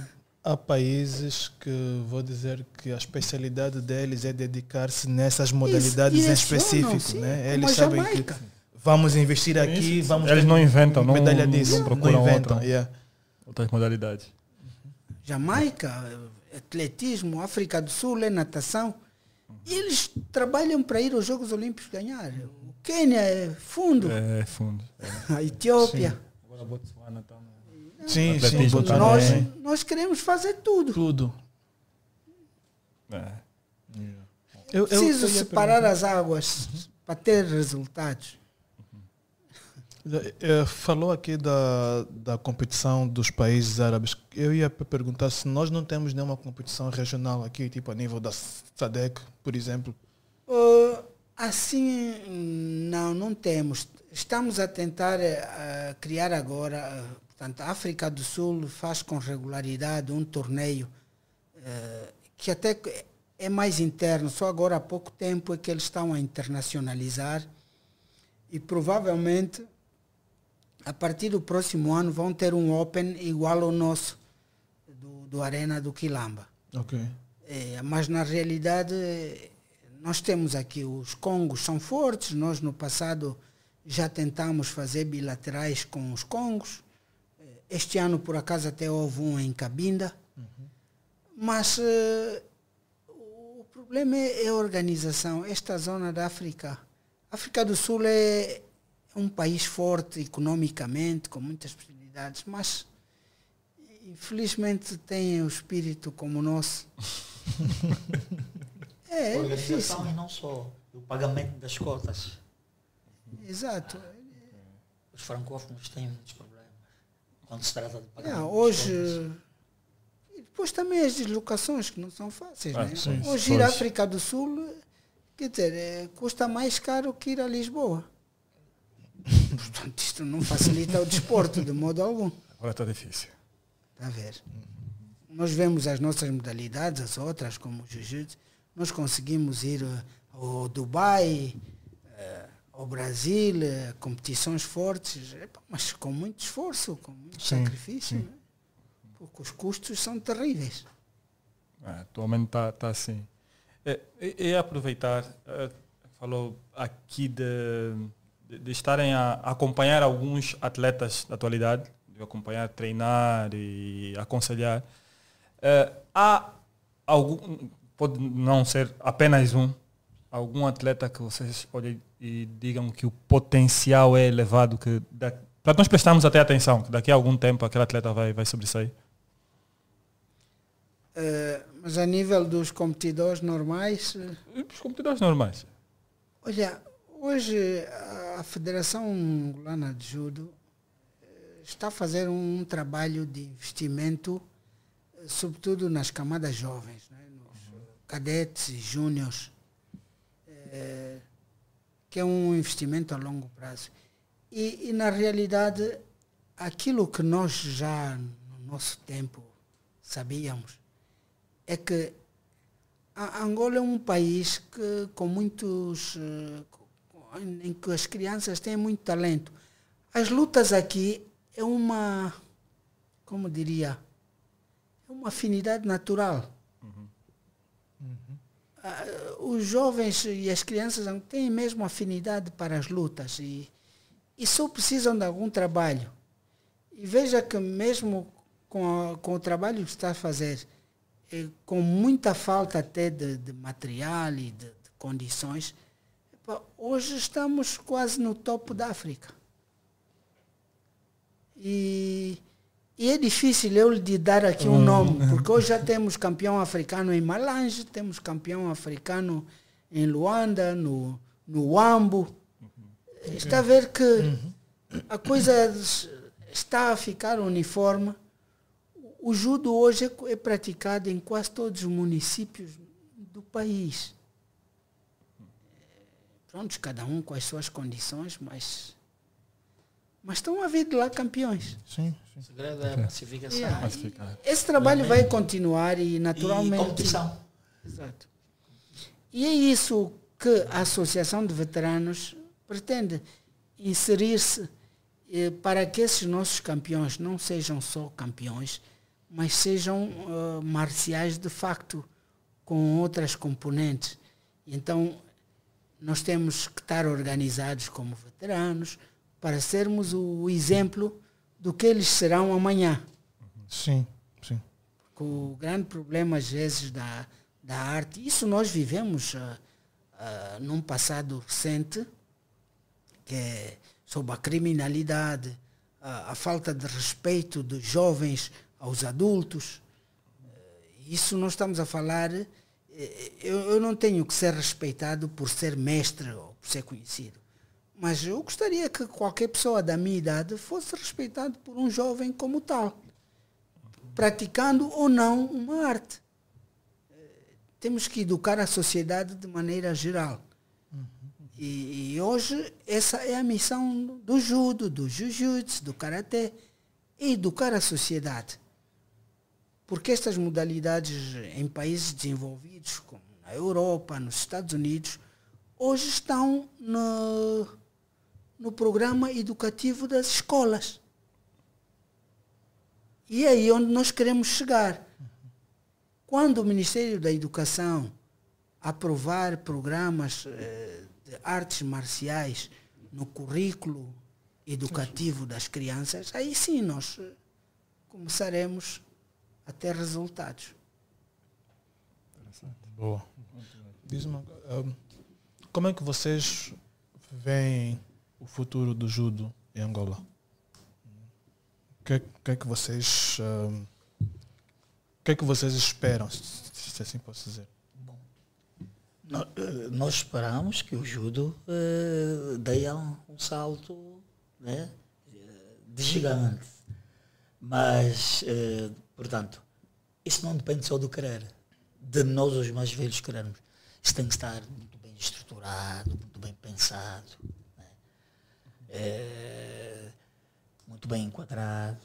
há países que vou dizer que a especialidade deles é dedicar-se nessas modalidades em específico. Né? Sim, né? Eles sabem Jamaica. que vamos investir aqui, vamos. Eles não inventam, não, medalha disso. não procuram não inventam, outra, yeah. outras modalidades. Jamaica, atletismo, África do Sul é natação. Eles trabalham para ir aos Jogos Olímpicos ganhar. O Quênia é fundo. É, é fundo. [laughs] A Etiópia. Sim. Agora Botsuana tá também. Sim, sim. nós, nós queremos fazer tudo. Tudo. É. é. Eu, eu Preciso separar perguntar. as águas uhum. para ter resultados. Eh, eh, falou aqui da, da competição dos países árabes. Eu ia perguntar se nós não temos nenhuma competição regional aqui, tipo a nível da SADEC, por exemplo. Uh, assim, não, não temos. Estamos a tentar uh, criar agora, uh, portanto, a África do Sul faz com regularidade um torneio que até é mais interno, só agora há pouco tempo é que eles estão a internacionalizar e provavelmente a partir do próximo ano vão ter um Open igual ao nosso, do, do Arena do Quilamba. Ok. É, mas na realidade nós temos aqui, os congos são fortes, nós no passado já tentamos fazer bilaterais com os congos. É, este ano, por acaso, até houve um em Cabinda. Uhum. Mas uh, o problema é, é a organização. Esta zona da África. África do Sul é, é um país forte economicamente, com muitas possibilidades, mas infelizmente tem o um espírito como o nosso. [laughs] É, é, Organização é e não só. O pagamento das cotas. Exato. Os francófonos têm muitos problemas quando se trata de ah, pagamento. Não, hoje. E depois também as deslocações que não são fáceis. Ah, né? sim, hoje ir à África do Sul, quer dizer, eh, custa mais caro que ir a Lisboa. Portanto, isto não facilita o desporto de modo algum. Agora está difícil. Está a ver? Nós vemos as nossas modalidades, as outras, como o jiu-jitsu, nós conseguimos ir eh, ao Dubai, eh, ao Brasil, eh, competições fortes, mas com muito esforço, com muito sim, sacrifício, sim. Né? porque os custos são terríveis. Ah, então, atualmente está tá assim. E, é, e, é, é aproveitar, falou aqui de de, de estarem a acompanhar alguns atletas da atualidade, de acompanhar, treinar e aconselhar. Uh, há algum, pode não ser apenas um, algum atleta que vocês olhem e digam que o potencial é elevado, que para nós prestarmos até atenção, que daqui a algum tempo aquele atleta vai, vai sobressair? Uh, mas a nível dos competidores normais? Eh, Os competidores normais. Olha, Hoje, a Federação Angolana de Judo eh, está a fazer um trabalho de investimento, eh, sobretudo nas camadas jovens, né? nos cadetes e júniores, é, eh, que é um investimento a longo prazo. E, e, na realidade, aquilo que nós já no nosso tempo sabíamos é que a Angola é um país que, com muitos. Com em que as crianças têm muito talento. As lutas aqui é uma, como diria, é uma afinidade natural. Uhum. Uhum. Uh, os jovens e as crianças têm mesmo afinidade para as lutas e, e só precisam de algum trabalho. E veja que mesmo com, a, com o trabalho que está a fazer, é com muita falta até de, de material e de, de condições, Hoje estamos quase no topo da África. E, e é difícil eu lhe dar aqui um hum. nome, porque hoje já temos campeão africano em Malange, temos campeão africano em Luanda, no, no Wambo. Uhum. Está a ver que uhum. a coisa está a ficar uniforme. O judo hoje é, é praticado em quase todos os municípios do país juntos cada um com as suas condições, mas. Mas estão a vir de lá campeões. Sim, sim. O segredo é a pacificação. Esse trabalho vai continuar e naturalmente. E competição. Exato. E é isso que a Associação de Veteranos pretende inserir-se eh, para que esses nossos campeões não sejam só campeões, mas sejam uh, marciais de facto, com outras componentes. Então, nós temos que estar organizados como veteranos para sermos o exemplo do que eles serão amanhã. Sim, sim. Porque o grande problema, às vezes, da, da arte, isso nós vivemos uh, uh, num passado recente, que é sobre a criminalidade, uh, a falta de respeito dos jovens aos adultos. Ah, isso nós estamos a falar eh, eu, eu não tenho que ser respeitado por ser mestre ou por ser conhecido. Mas eu gostaria que qualquer pessoa da minha idade fosse respeitado por um jovem como tal, praticando ou não uma arte. Eh, temos que educar a sociedade de maneira geral. E, e, hoje essa é a missão do judo, do jiu-jitsu, do karatê, educar a sociedade. Porque estas modalidades em países desenvolvidos, como na Europa, nos Estados Unidos, hoje estão no, no programa educativo das escolas. E é aí onde nós queremos chegar. Quando o Ministério da Educação aprovar programas eh, de artes marciais no currículo educativo das crianças, aí sim nós eh, começaremos a ter resultados. Interessante. Boa. Diz-me, um, como é que vocês veem o futuro do judo em Angola? O que, é, que, é que vocês... Um, o que é que vocês esperam, se assim posso dizer? Bom, eh, nós esperamos que o judo eh, dê um, um salto né, de gigante. Mas eh, Portanto, isso não depende só do querer, de nós os mais velhos querermos. Isso tem que estar muito bem estruturado, muito bem pensado, né? é, muito bem enquadrado.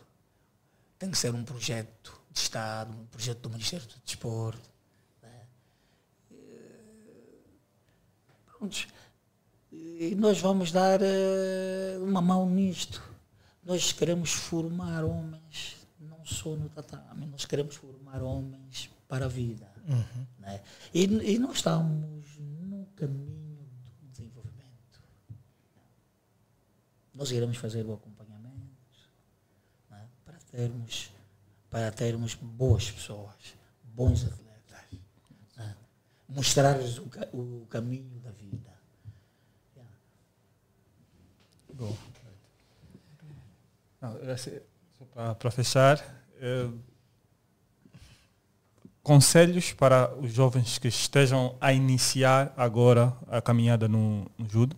Tem que ser um projeto de Estado, um projeto do Ministério do Desporto. Né? É, prontos. E nós vamos dar eh, uma mão nisto. Nós queremos formar homens só no tatame, nós queremos formar homens para a vida. Uhum. Né? E, e nós estamos no caminho do desenvolvimento. Nós iremos fazer o acompanhamento né? para, termos, para termos boas pessoas, bons atletas, né? mostrar-lhes o, o caminho da vida. Yeah. Bom. Não, só para professar é, conselhos para os jovens que estejam a iniciar agora a caminhada no, no judo,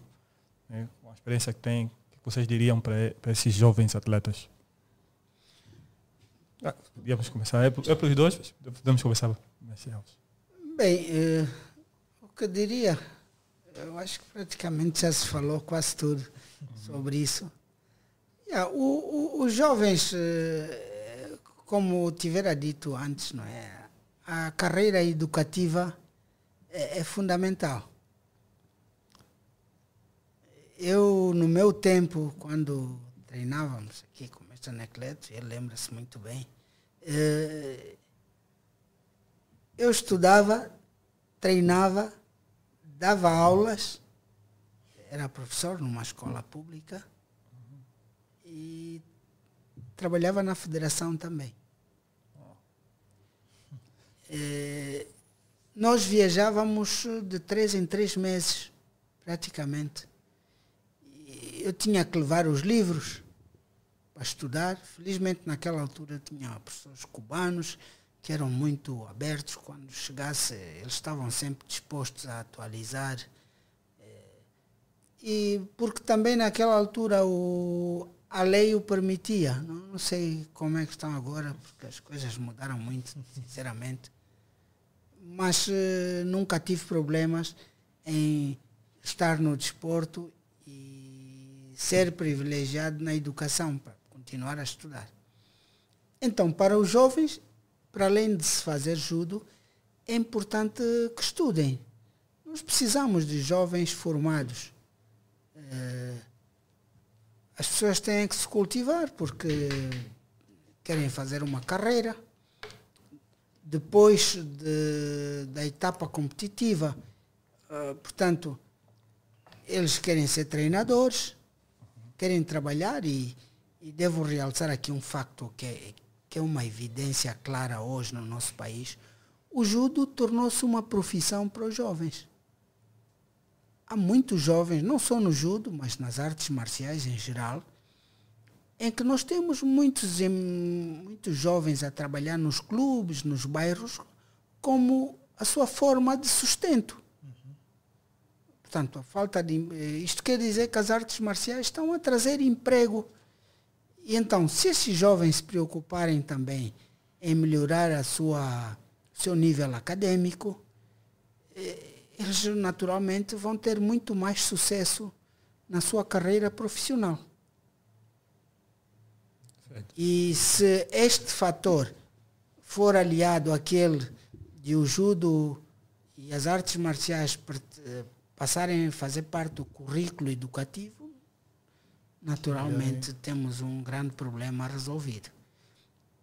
né, com a experiência que têm, o que vocês diriam para, esses jovens atletas? Ah, podíamos começar, é, é os dois, mas podemos começar. Bem, eh, o que eu diria, eu acho que praticamente já se falou quase tudo uhum. sobre isso. Yeah, uhum. os jovens... Eh, como eu tivera dito antes, não é? A carreira educativa é, é fundamental. Eu, no meu tempo, quando treinávamos aqui com o mestre Anacleto, ele lembra-se muito bem, eh, eu estudava, treinava, dava aulas, era professor numa escola pública e trabalhava na federação também. Eh, nós viajávamos de três em três meses, praticamente. Eu tinha que levar os livros para estudar. Felizmente, naquela altura, tinha professores cubanos que eram muito abertos. Quando chegasse, eles estavam sempre dispostos a atualizar. Eh, e porque também naquela altura o, a lei o permitia. Não, não sei como é que estão agora, porque as coisas mudaram muito, sinceramente mas uh, nunca tive problemas em estar no desporto e ser privilegiado na educação para continuar a estudar. Então, para os jovens, para além de se fazer judo, é importante que estudem. Nós precisamos de jovens formados. Eh, as pessoas têm que se cultivar porque querem fazer uma carreira depois de, da etapa competitiva. Uh, portanto, eles querem ser treinadores, querem trabalhar e, e devo realçar aqui um facto que é, que é uma evidência clara hoje no nosso país. O judo tornou-se uma profissão para os jovens. Há muitos jovens, não só no judo, mas nas artes marciais em geral, em é que nós temos muitos, muitos jovens a trabalhar nos clubes, nos bairros, como a sua forma de sustento. Uhum. Portanto, a falta de. Eh, isto quer dizer que as artes marciais estão a trazer emprego. E então, se esses jovens se preocuparem também em melhorar a sua seu nível acadêmico, eh, eles naturalmente vão ter muito mais sucesso na sua carreira profissional. E se este fator for aliado àquele de o judo e as artes marciais eh, passarem a fazer parte do currículo educativo, naturalmente temos um grande problema resolvido.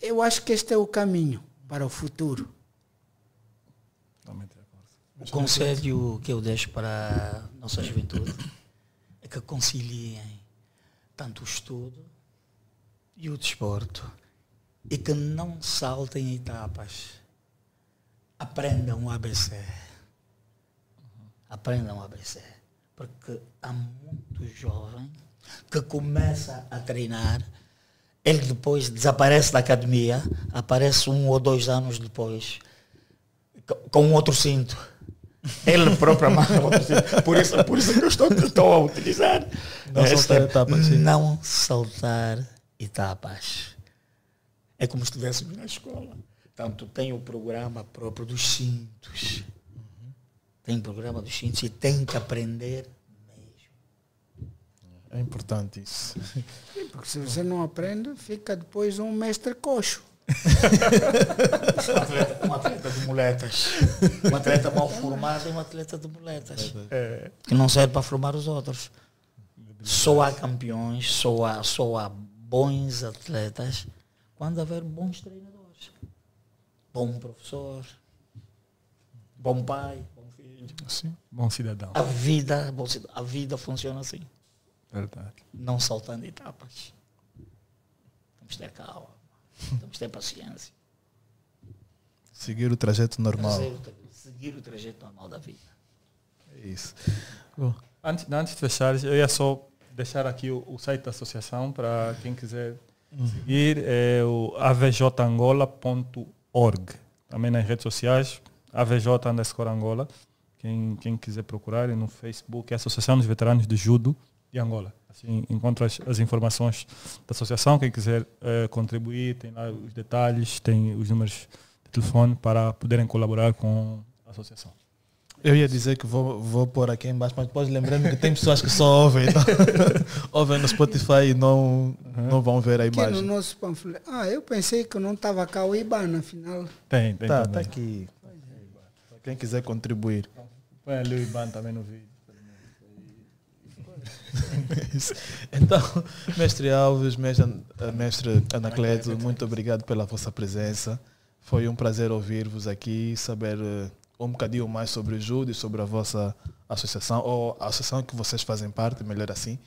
Eu acho que este é o caminho para o futuro. O conselho que eu deixo para a nossa juventude é que conciliem tanto o estudo e o desporto e é que não saltem etapas. Aprendam o ABC. Aprendam o ABC. Porque há muito jovem que começa a treinar, ele depois desaparece da academia, aparece um ou dois anos depois com outro cinto. Ele próprio amarra outro cinto. Por isso, por isso que eu estou, estou a utilizar. Não saltar etapas. Não saltar e está abaixo. É como se estivéssemos na escola. Tanto tem o programa próprio dos cintos. Uhum. Tem o programa dos cintos e tem que aprender mesmo. É importante isso. Sim, porque se você não aprende, fica depois um mestre coxo. um, atleta, um atleta de muletas. Um atleta mal formado e um atleta de muletas. É. Que não serve para formar os outros. Só há campeões, só há, só há bons atletas quando haver bons treinadores, bom professor, bom pai, bom filho. Sim, bom cidadão. A vida, a vida funciona assim. Verdade. Não saltando etapas. Temos que ter calma, temos que ter paciência. Seguir o trajeto normal. Seguir o trajeto normal da vida. É isso. Bom, antes, antes de fechares, eu ia só deixar aqui o, o site da associação para quem quiser uhum. seguir. É o avjangola.org. Também nas redes sociais, avj underscore Angola. Quem, quem quiser procurar no Facebook, é Associação dos Veteranos de Judo de Angola. Assim, encontra as, as informações da associação. Quem quiser é, contribuir, tem lá os detalhes, tem os números de telefone para poderem colaborar com a associação. Eu ia dizer que vou, vou pôr aqui embaixo, mas depois lembrando que tem pessoas que só ouvem, então, [laughs] ouvem no Spotify e não, uhum. não vão ver a aqui imagem. no nosso panfleto. Ah, eu pensei que não estava cá o IBAN, afinal. Tem, tem. Tá, tá aqui. Quem quiser contribuir. Põe ali o IBAN também no vídeo. [laughs] então, mestre Alves, mestre, eh, mestre Anacleto, muito obrigado pela vossa presença. Foi um prazer ouvir-vos aqui, saber eh, um bocadinho mais sobre o Júlio e sobre a vossa associação, ou a associação que vocês fazem parte, melhor assim.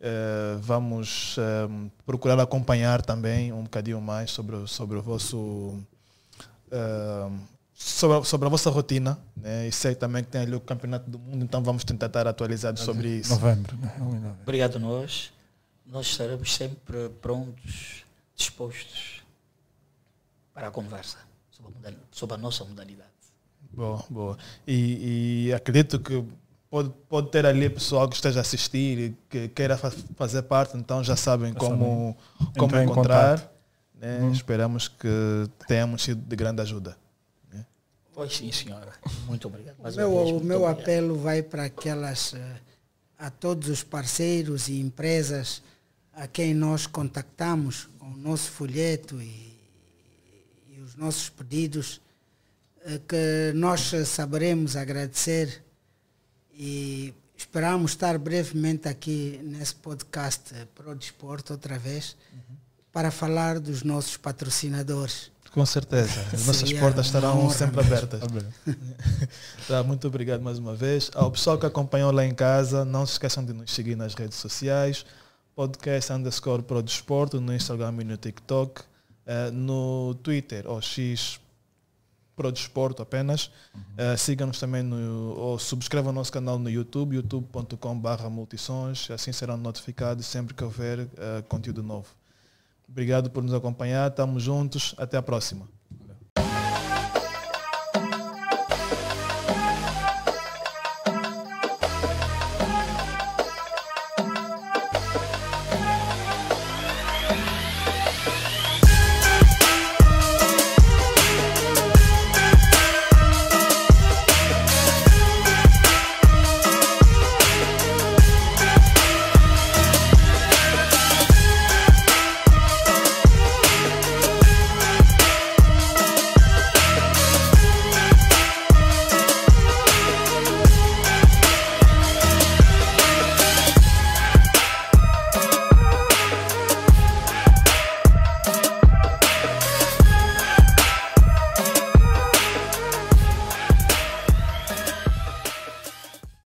Uh, vamos eh, procurar acompanhar também um bocadinho mais sobre, sobre o vosso. Uh, sobre, sobre a vossa rotina, né? e sei também que tem ali o Campeonato do Mundo, então vamos tentar estar atualizados sobre isso. Novembro. Né? Novembro. Obrigado, nós. Nós estaremos sempre prontos, dispostos para a conversa sobre a, sobre a nossa modalidade. Boa, boa. E, e acredito que pode, pode ter ali pessoal que esteja a assistir e que queira fa fazer parte, então já sabem já como, como encontrar. Né? Hum. Esperamos que tenhamos sido de grande ajuda. Né? Pois sim, senhora. Muito obrigado. Mas meu, vez, o meu obrigado. apelo vai para aquelas, eh, a todos os parceiros e empresas a quem nós contactamos com o nosso folheto e, e os nossos pedidos eh, que nós saberemos agradecer e esperamos estar brevemente aqui nesse podcast eh, Pro Desporto outra vez uhum. para falar dos nossos patrocinadores. Com certeza, as nossas portas estarão sempre abertas. [laughs] tá, muito obrigado mais uma vez. Ao pessoal que acompanhou lá em casa, não se esqueçam de nos seguir nas redes sociais, podcast underscore Pro Desporto, no Instagram e no TikTok, eh, no Twitter, ou X para o desporto apenas. Uhum. Uh, eh, nos também no, ou subscreva o nosso canal no YouTube, youtube.com.br multissons, assim serão notificados sempre que houver uh, conteúdo novo. Obrigado por nos acompanhar, estamos juntos, até a próxima.